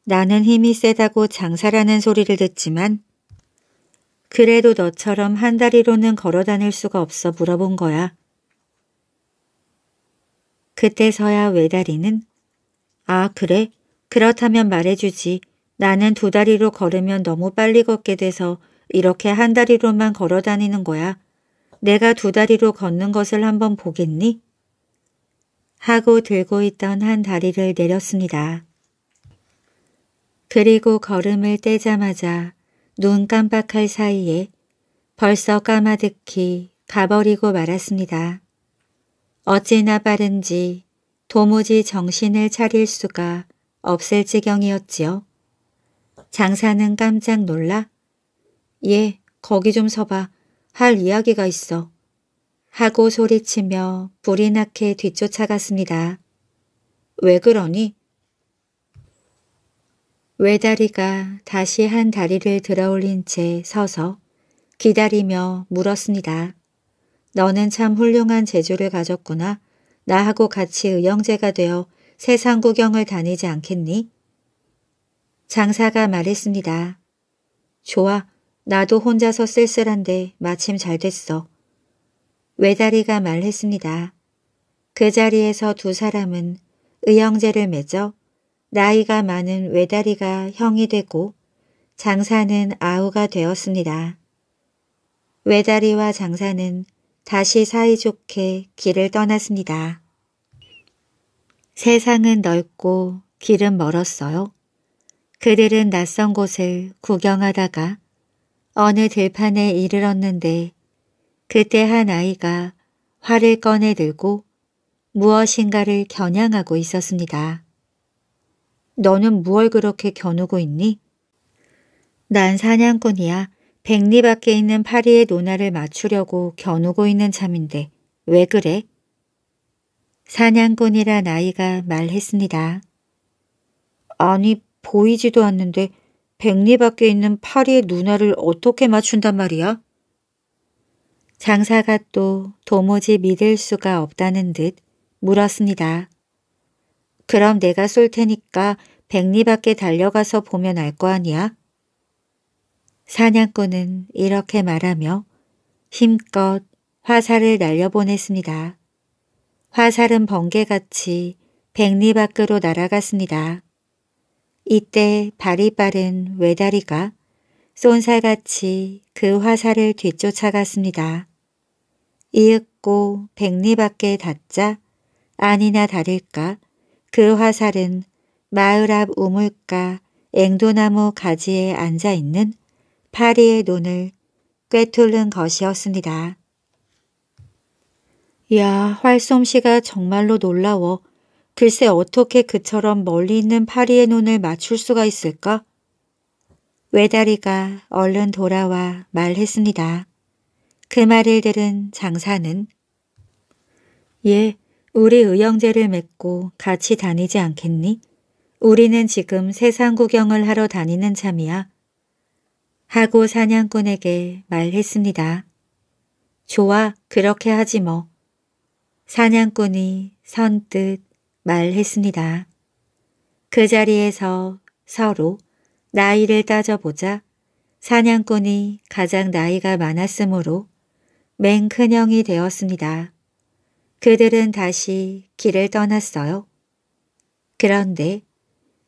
나는 힘이 세다고 장사라는 소리를 듣지만 그래도 너처럼 한 다리로는 걸어 다닐 수가 없어 물어본 거야. 그때서야 외다리는 아 그래? 그렇다면 말해주지. 나는 두 다리로 걸으면 너무 빨리 걷게 돼서 이렇게 한 다리로만 걸어 다니는 거야. 내가 두 다리로 걷는 것을 한번 보겠니? 하고 들고 있던 한 다리를 내렸습니다. 그리고 걸음을 떼자마자 눈 깜빡할 사이에 벌써 까마득히 가버리고 말았습니다. 어찌나 빠른지 도무지 정신을 차릴 수가 없을 지경이었지요. 장사는 깜짝 놀라 예, 거기 좀 서봐. 할 이야기가 있어. 하고 소리치며 불이 나게 뒤쫓아갔습니다. 왜 그러니? 외다리가 다시 한 다리를 들어 올린 채 서서 기다리며 물었습니다. 너는 참 훌륭한 재주를 가졌구나. 나하고 같이 의형제가 되어 세상 구경을 다니지 않겠니? 장사가 말했습니다. 좋아, 나도 혼자서 쓸쓸한데 마침 잘 됐어. 외다리가 말했습니다. 그 자리에서 두 사람은 의형제를 맺어 나이가 많은 외다리가 형이 되고 장사는 아우가 되었습니다. 외다리와 장사는 다시 사이좋게 길을 떠났습니다. 세상은 넓고 길은 멀었어요. 그들은 낯선 곳을 구경하다가 어느 들판에 이르렀는데 그때 한 아이가 활을 꺼내 들고 무엇인가를 겨냥하고 있었습니다. 너는 무얼 그렇게 겨누고 있니? 난 사냥꾼이야. 백리 밖에 있는 파리의 노나를 맞추려고 겨누고 있는 참인데 왜 그래? 사냥꾼이라 나이가 말했습니다. 아니 보이지도 않는데 백리 밖에 있는 파리의 누나를 어떻게 맞춘단 말이야? 장사가 또 도무지 믿을 수가 없다는 듯 물었습니다. 그럼 내가 쏠 테니까 백리 밖에 달려가서 보면 알 거 아니야? 사냥꾼은 이렇게 말하며 힘껏 화살을 날려보냈습니다. 화살은 번개같이 백리 밖으로 날아갔습니다. 이때 발이 빠른 외다리가 쏜살같이 그 화살을 뒤쫓아갔습니다. 이윽고 백리 밖에 닿자 아니나 다를까 그 화살은 마을 앞 우물가 앵도나무 가지에 앉아있는 파리의 눈을 꿰뚫는 것이었습니다. 야 활솜씨가 정말로 놀라워 글쎄 어떻게 그처럼 멀리 있는 파리의 눈을 맞출 수가 있을까? 외다리가 얼른 돌아와 말했습니다. 그 말을 들은 장사는 예, 우리 의형제를 맺고 같이 다니지 않겠니? 우리는 지금 세상 구경을 하러 다니는 참이야. 하고 사냥꾼에게 말했습니다. 좋아, 그렇게 하지 뭐. 사냥꾼이 선뜻 말했습니다. 그 자리에서 서로 나이를 따져보자 사냥꾼이 가장 나이가 많았으므로 맹큰형이 되었습니다. 그들은 다시 길을 떠났어요. 그런데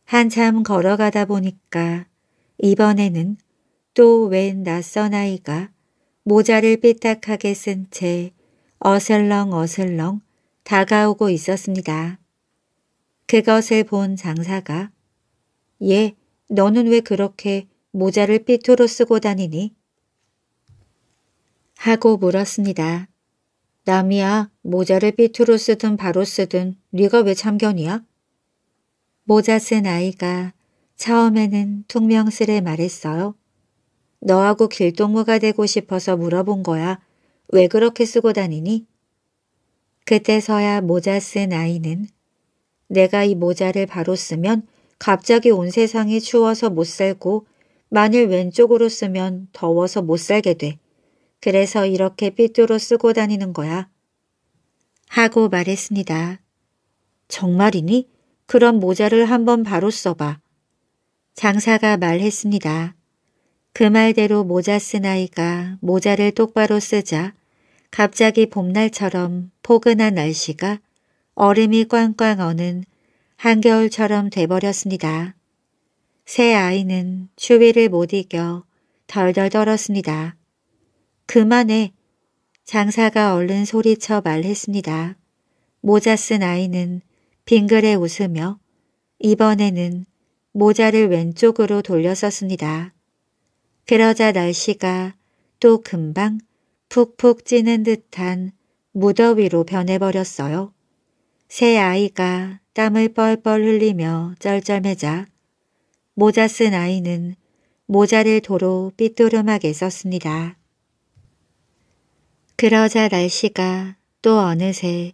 한참 걸어가다 보니까 이번에는 또 웬 낯선 아이가 모자를 삐딱하게 쓴 채 어슬렁어슬렁 다가오고 있었습니다. 그것을 본 장사가 예, 너는 왜 그렇게 모자를 삐뚤어 쓰고 다니니? 하고 물었습니다. 남이야 모자를 비투로 쓰든 바로 쓰든 네가 왜 참견이야? 모자 쓴 아이가 처음에는 퉁명스레 말했어요. 너하고 길동무가 되고 싶어서 물어본 거야. 왜 그렇게 쓰고 다니니? 그때서야 모자 쓴 아이는 내가 이 모자를 바로 쓰면 갑자기 온 세상이 추워서 못 살고 만일 왼쪽으로 쓰면 더워서 못 살게 돼. 그래서 이렇게 삐뚤어 쓰고 다니는 거야. 하고 말했습니다. 정말이니? 그럼 모자를 한번 바로 써봐. 장사가 말했습니다. 그 말대로 모자 쓴 아이가 모자를 똑바로 쓰자 갑자기 봄날처럼 포근한 날씨가 얼음이 꽝꽝 어는 한겨울처럼 돼버렸습니다. 새 아이는 추위를 못 이겨 덜덜 떨었습니다. 그만해. 장사가 얼른 소리쳐 말했습니다. 모자 쓴 아이는 빙그레 웃으며 이번에는 모자를 왼쪽으로 돌려 썼습니다. 그러자 날씨가 또 금방 푹푹 찌는 듯한 무더위로 변해버렸어요. 새 아이가 땀을 뻘뻘 흘리며 쩔쩔매자 모자 쓴 아이는 모자를 도로 삐뚤음하게 썼습니다. 그러자 날씨가 또 어느새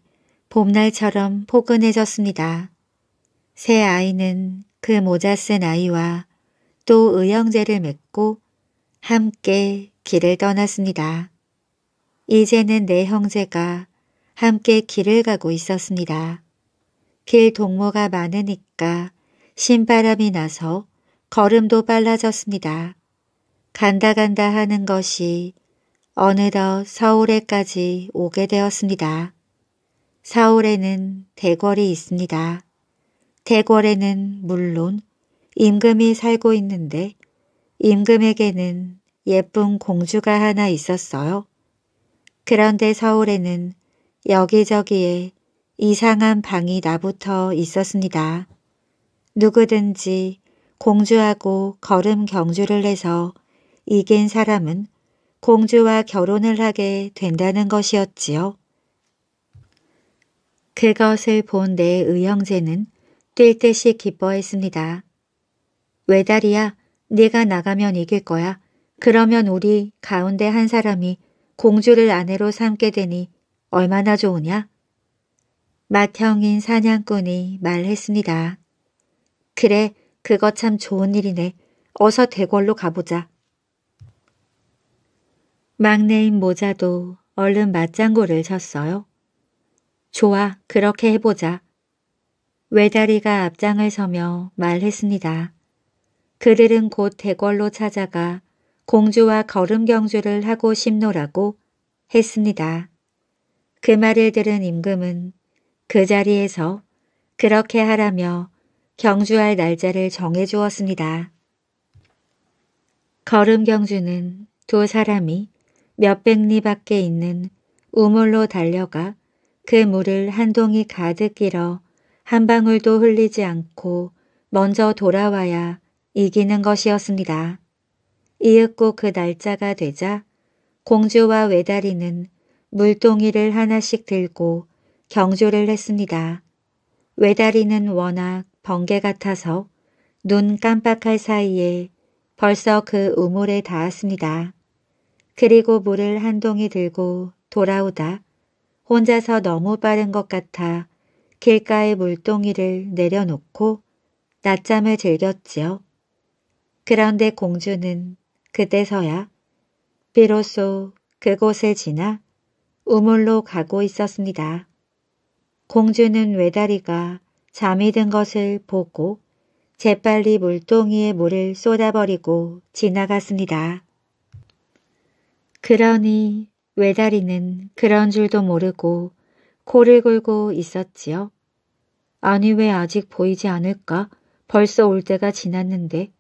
봄날처럼 포근해졌습니다. 새 아이는 그 모자 쓴 아이와 또 의형제를 맺고 함께 길을 떠났습니다. 이제는 내 네 형제가 함께 길을 가고 있었습니다. 길 동무가 많으니까 신바람이 나서 걸음도 빨라졌습니다. 간다 간다 하는 것이 어느덧 서울에까지 오게 되었습니다. 서울에는 대궐이 있습니다. 대궐에는 물론 임금이 살고 있는데 임금에게는 예쁜 공주가 하나 있었어요. 그런데 서울에는 여기저기에 이상한 방이 나부터 있었습니다. 누구든지 공주하고 걸음 경주를 해서 이긴 사람은 공주와 결혼을 하게 된다는 것이었지요. 그것을 본 내 의형제는 뛸 듯이 기뻐했습니다. 외다리야, 네가 나가면 이길 거야. 그러면 우리 가운데 한 사람이 공주를 아내로 삼게 되니 얼마나 좋으냐? 맏형인 사냥꾼이 말했습니다. 그래, 그거 참 좋은 일이네. 어서 대궐로 가보자. 막내인 모자도 얼른 맞장구를 쳤어요. 좋아, 그렇게 해보자. 외다리가 앞장을 서며 말했습니다. 그들은 곧 대궐로 찾아가 공주와 걸음경주를 하고 싶노라고 했습니다. 그 말을 들은 임금은 그 자리에서 그렇게 하라며 경주할 날짜를 정해주었습니다. 걸음경주는 두 사람이 몇백 리 밖에 있는 우물로 달려가 그 물을 한 동이 가득 길어 한 방울도 흘리지 않고 먼저 돌아와야 이기는 것이었습니다. 이윽고 그 날짜가 되자 공주와 외다리는 물동이를 하나씩 들고 경조를 했습니다. 외다리는 워낙 번개 같아서 눈 깜빡할 사이에 벌써 그 우물에 닿았습니다. 그리고 물을 한 동이 들고 돌아오다 혼자서 너무 빠른 것 같아 길가에 물동이를 내려놓고 낮잠을 즐겼지요. 그런데 공주는 그때서야 비로소 그곳을 지나 우물로 가고 있었습니다. 공주는 외다리가 잠이 든 것을 보고 재빨리 물동이에 물을 쏟아버리고 지나갔습니다. 그러니 외다리는 그런 줄도 모르고 코를 골고 있었지요. 아니 왜 아직 보이지 않을까? 벌써 올 때가 지났는데.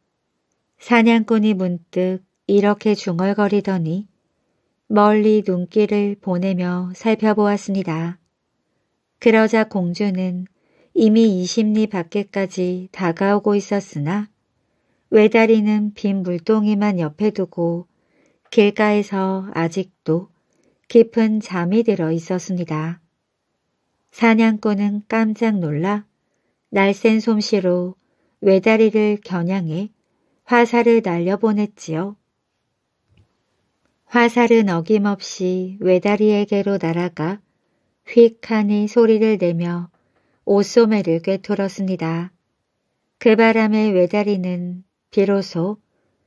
사냥꾼이 문득 이렇게 중얼거리더니 멀리 눈길을 보내며 살펴보았습니다. 그러자 공주는 이미 20리 밖에까지 다가오고 있었으나 외다리는 빈 물동이만 옆에 두고 길가에서 아직도 깊은 잠이 들어 있었습니다. 사냥꾼은 깜짝 놀라 날쌘 솜씨로 외다리를 겨냥해 화살을 날려보냈지요. 화살은 어김없이 외다리에게로 날아가 휙하니 소리를 내며 옷소매를 꿰뚫었습니다. 그 바람에 외다리는 비로소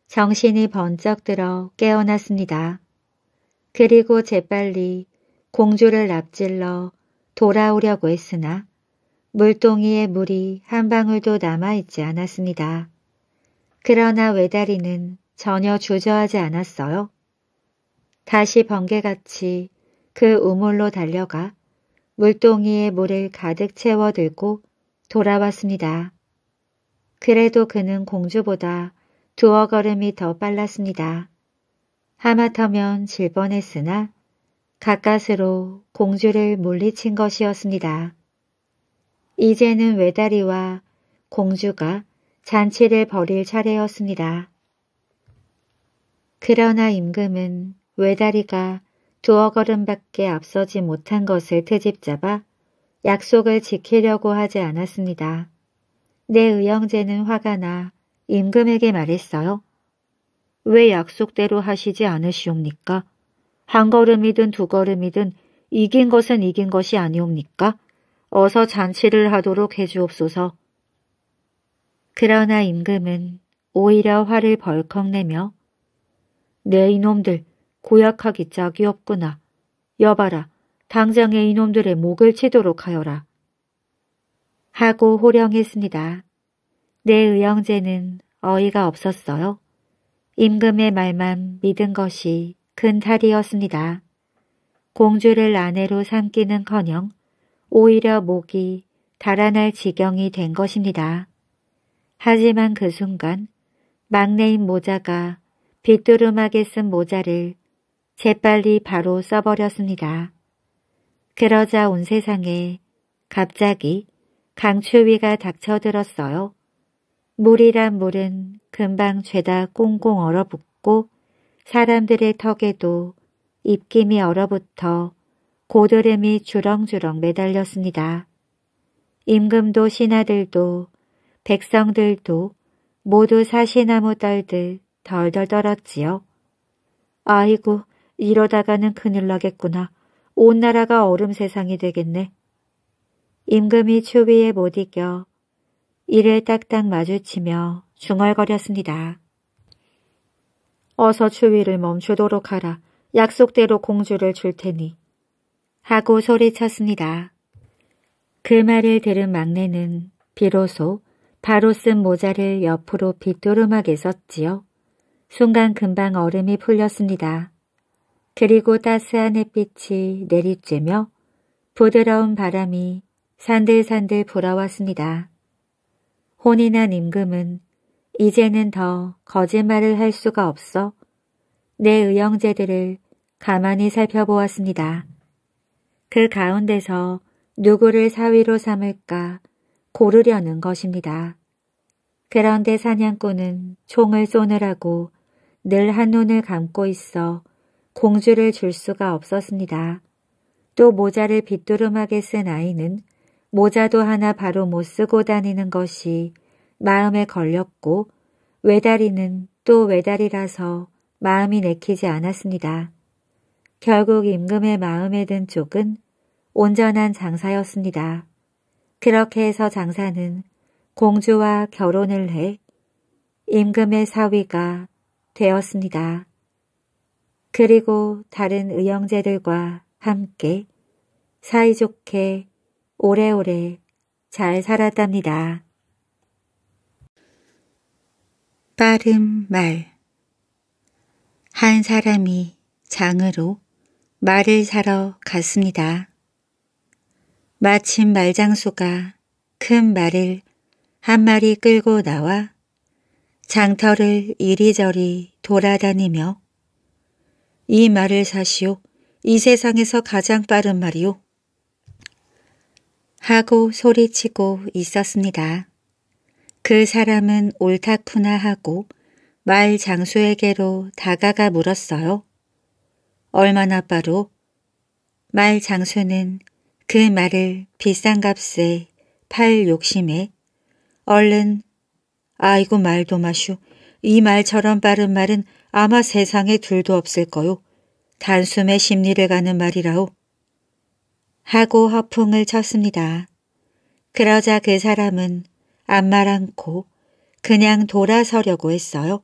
정신이 번쩍 들어 깨어났습니다. 그리고 재빨리 공주를 납질러 돌아오려고 했으나 물동이에 물이 한 방울도 남아있지 않았습니다. 그러나 외다리는 전혀 주저하지 않았어요. 다시 번개같이 그 우물로 달려가 물동이에 물을 가득 채워들고 돌아왔습니다. 그래도 그는 공주보다 두어 걸음이 더 빨랐습니다. 하마터면 질 뻔했으나 가까스로 공주를 물리친 것이었습니다. 이제는 외다리와 공주가 잔치를 벌일 차례였습니다. 그러나 임금은 외다리가 두어 걸음밖에 앞서지 못한 것을 트집잡아 약속을 지키려고 하지 않았습니다. 내 의형제는 화가 나 임금에게 말했어요. 왜 약속대로 하시지 않으시옵니까? 한 걸음이든 두 걸음이든 이긴 것은 이긴 것이 아니옵니까? 어서 잔치를 하도록 해주옵소서. 그러나 임금은 오히려 화를 벌컥 내며 내 네 이놈들 고약하기 짝이 없구나. 여봐라 당장에 이놈들의 목을 치도록 하여라. 하고 호령했습니다. 내 의형제는 어이가 없었어요. 임금의 말만 믿은 것이 큰 탈이었습니다. 공주를 아내로 삼기는커녕 오히려 목이 달아날 지경이 된 것입니다. 하지만 그 순간 막내인 모자가 빗두루마게 쓴 모자를 재빨리 바로 써버렸습니다. 그러자 온 세상에 갑자기 강추위가 닥쳐들었어요. 물이란 물은 금방 죄다 꽁꽁 얼어붙고 사람들의 턱에도 입김이 얼어붙어 고드름이 주렁주렁 매달렸습니다. 임금도 신하들도 백성들도 모두 사시나무 떨듯 덜덜 떨었지요. 아이고 이러다가는 큰일 나겠구나. 온 나라가 얼음 세상이 되겠네. 임금이 추위에 못 이겨 이를 딱딱 마주치며 중얼거렸습니다. 어서 추위를 멈추도록 하라. 약속대로 공주를 줄 테니. 하고 소리쳤습니다. 그 말을 들은 막내는 비로소 바로 쓴 모자를 옆으로 빗뚤음하게 썼지요. 순간 금방 얼음이 풀렸습니다. 그리고 따스한 햇빛이 내리쬐며 부드러운 바람이 산들산들 불어왔습니다. 혼인한 임금은 이제는 더 거짓말을 할 수가 없어 내 의형제들을 가만히 살펴보았습니다. 그 가운데서 누구를 사위로 삼을까 고르려는 것입니다. 그런데 사냥꾼은 총을 쏘느라고 늘 한눈을 감고 있어 공주를 줄 수가 없었습니다. 또 모자를 빗두름하게 쓴 아이는 모자도 하나 바로 못 쓰고 다니는 것이 마음에 걸렸고 외다리는 또 외다리라서 마음이 내키지 않았습니다. 결국 임금의 마음에 든 쪽은 온전한 장사였습니다. 그렇게 해서 장사는 공주와 결혼을 해 임금의 사위가 되었습니다. 그리고 다른 의형제들과 함께 사이좋게 오래오래 잘 살았답니다. 빠른 말. 한 사람이 장으로 말을 사러 갔습니다. 마침 말장수가 큰 말을 한 마리 끌고 나와 장터를 이리저리 돌아다니며 이 말을 사시오. 이 세상에서 가장 빠른 말이오. 하고 소리치고 있었습니다. 그 사람은 옳다쿠나 하고 말 장수에게로 다가가 물었어요. 얼마나 빠로말 장수는 그 말을 비싼 값에 팔 욕심에 얼른 아이고 말도 마슈 이 말처럼 빠른 말은 아마 세상에 둘도 없을 거요. 단숨에 심리를 가는 말이라오. 하고 허풍을 쳤습니다. 그러자 그 사람은 안 말 않고 그냥 돌아서려고 했어요.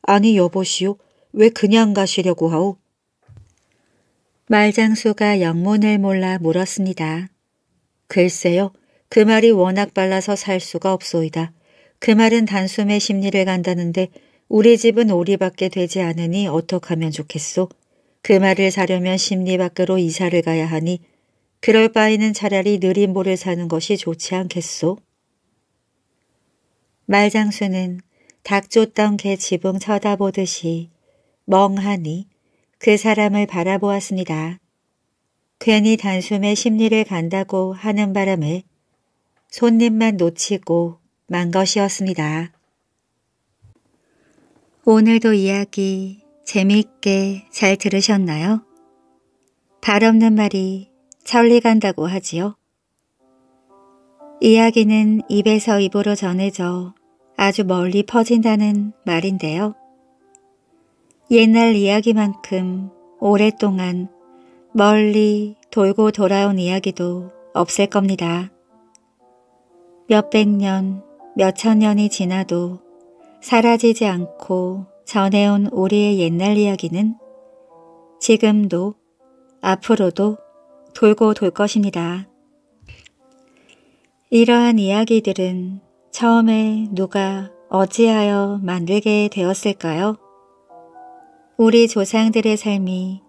아니 여보시오 왜 그냥 가시려고 하오? 말장수가 영문을 몰라 물었습니다. 글쎄요 그 말이 워낙 빨라서 살 수가 없소이다. 그 말은 단숨에 심리를 간다는데 우리 집은 오리밖에 되지 않으니 어떡하면 좋겠소. 그 말을 사려면 심리 밖으로 이사를 가야 하니 그럴 바에는 차라리 느린 모를 사는 것이 좋지 않겠소? 말장수는 닭 쫓던 개 지붕 쳐다보듯이 멍하니 그 사람을 바라보았습니다. 괜히 단숨에 심리를 간다고 하는 바람에 손님만 놓치고 만 것이었습니다. 오늘도 이야기 재미있게 잘 들으셨나요? 발 없는 말이 천리 간다고 하지요. 이야기는 입에서 입으로 전해져 아주 멀리 퍼진다는 말인데요. 옛날 이야기만큼 오랫동안 멀리 돌고 돌아온 이야기도 없을 겁니다. 몇백 년, 몇천 년이 지나도 사라지지 않고 전해온 우리의 옛날 이야기는 지금도 앞으로도 돌고 돌 것입니다. 이러한 이야기들은 처음에 누가 어찌하여 만들게 되었을까요? 우리 조상들의 삶이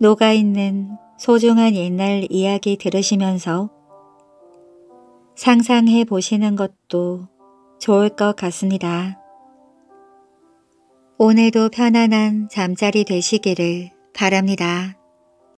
녹아있는 소중한 옛날 이야기 들으시면서 상상해 보시는 것도 좋을 것 같습니다. 오늘도 편안한 잠자리 되시기를 바랍니다.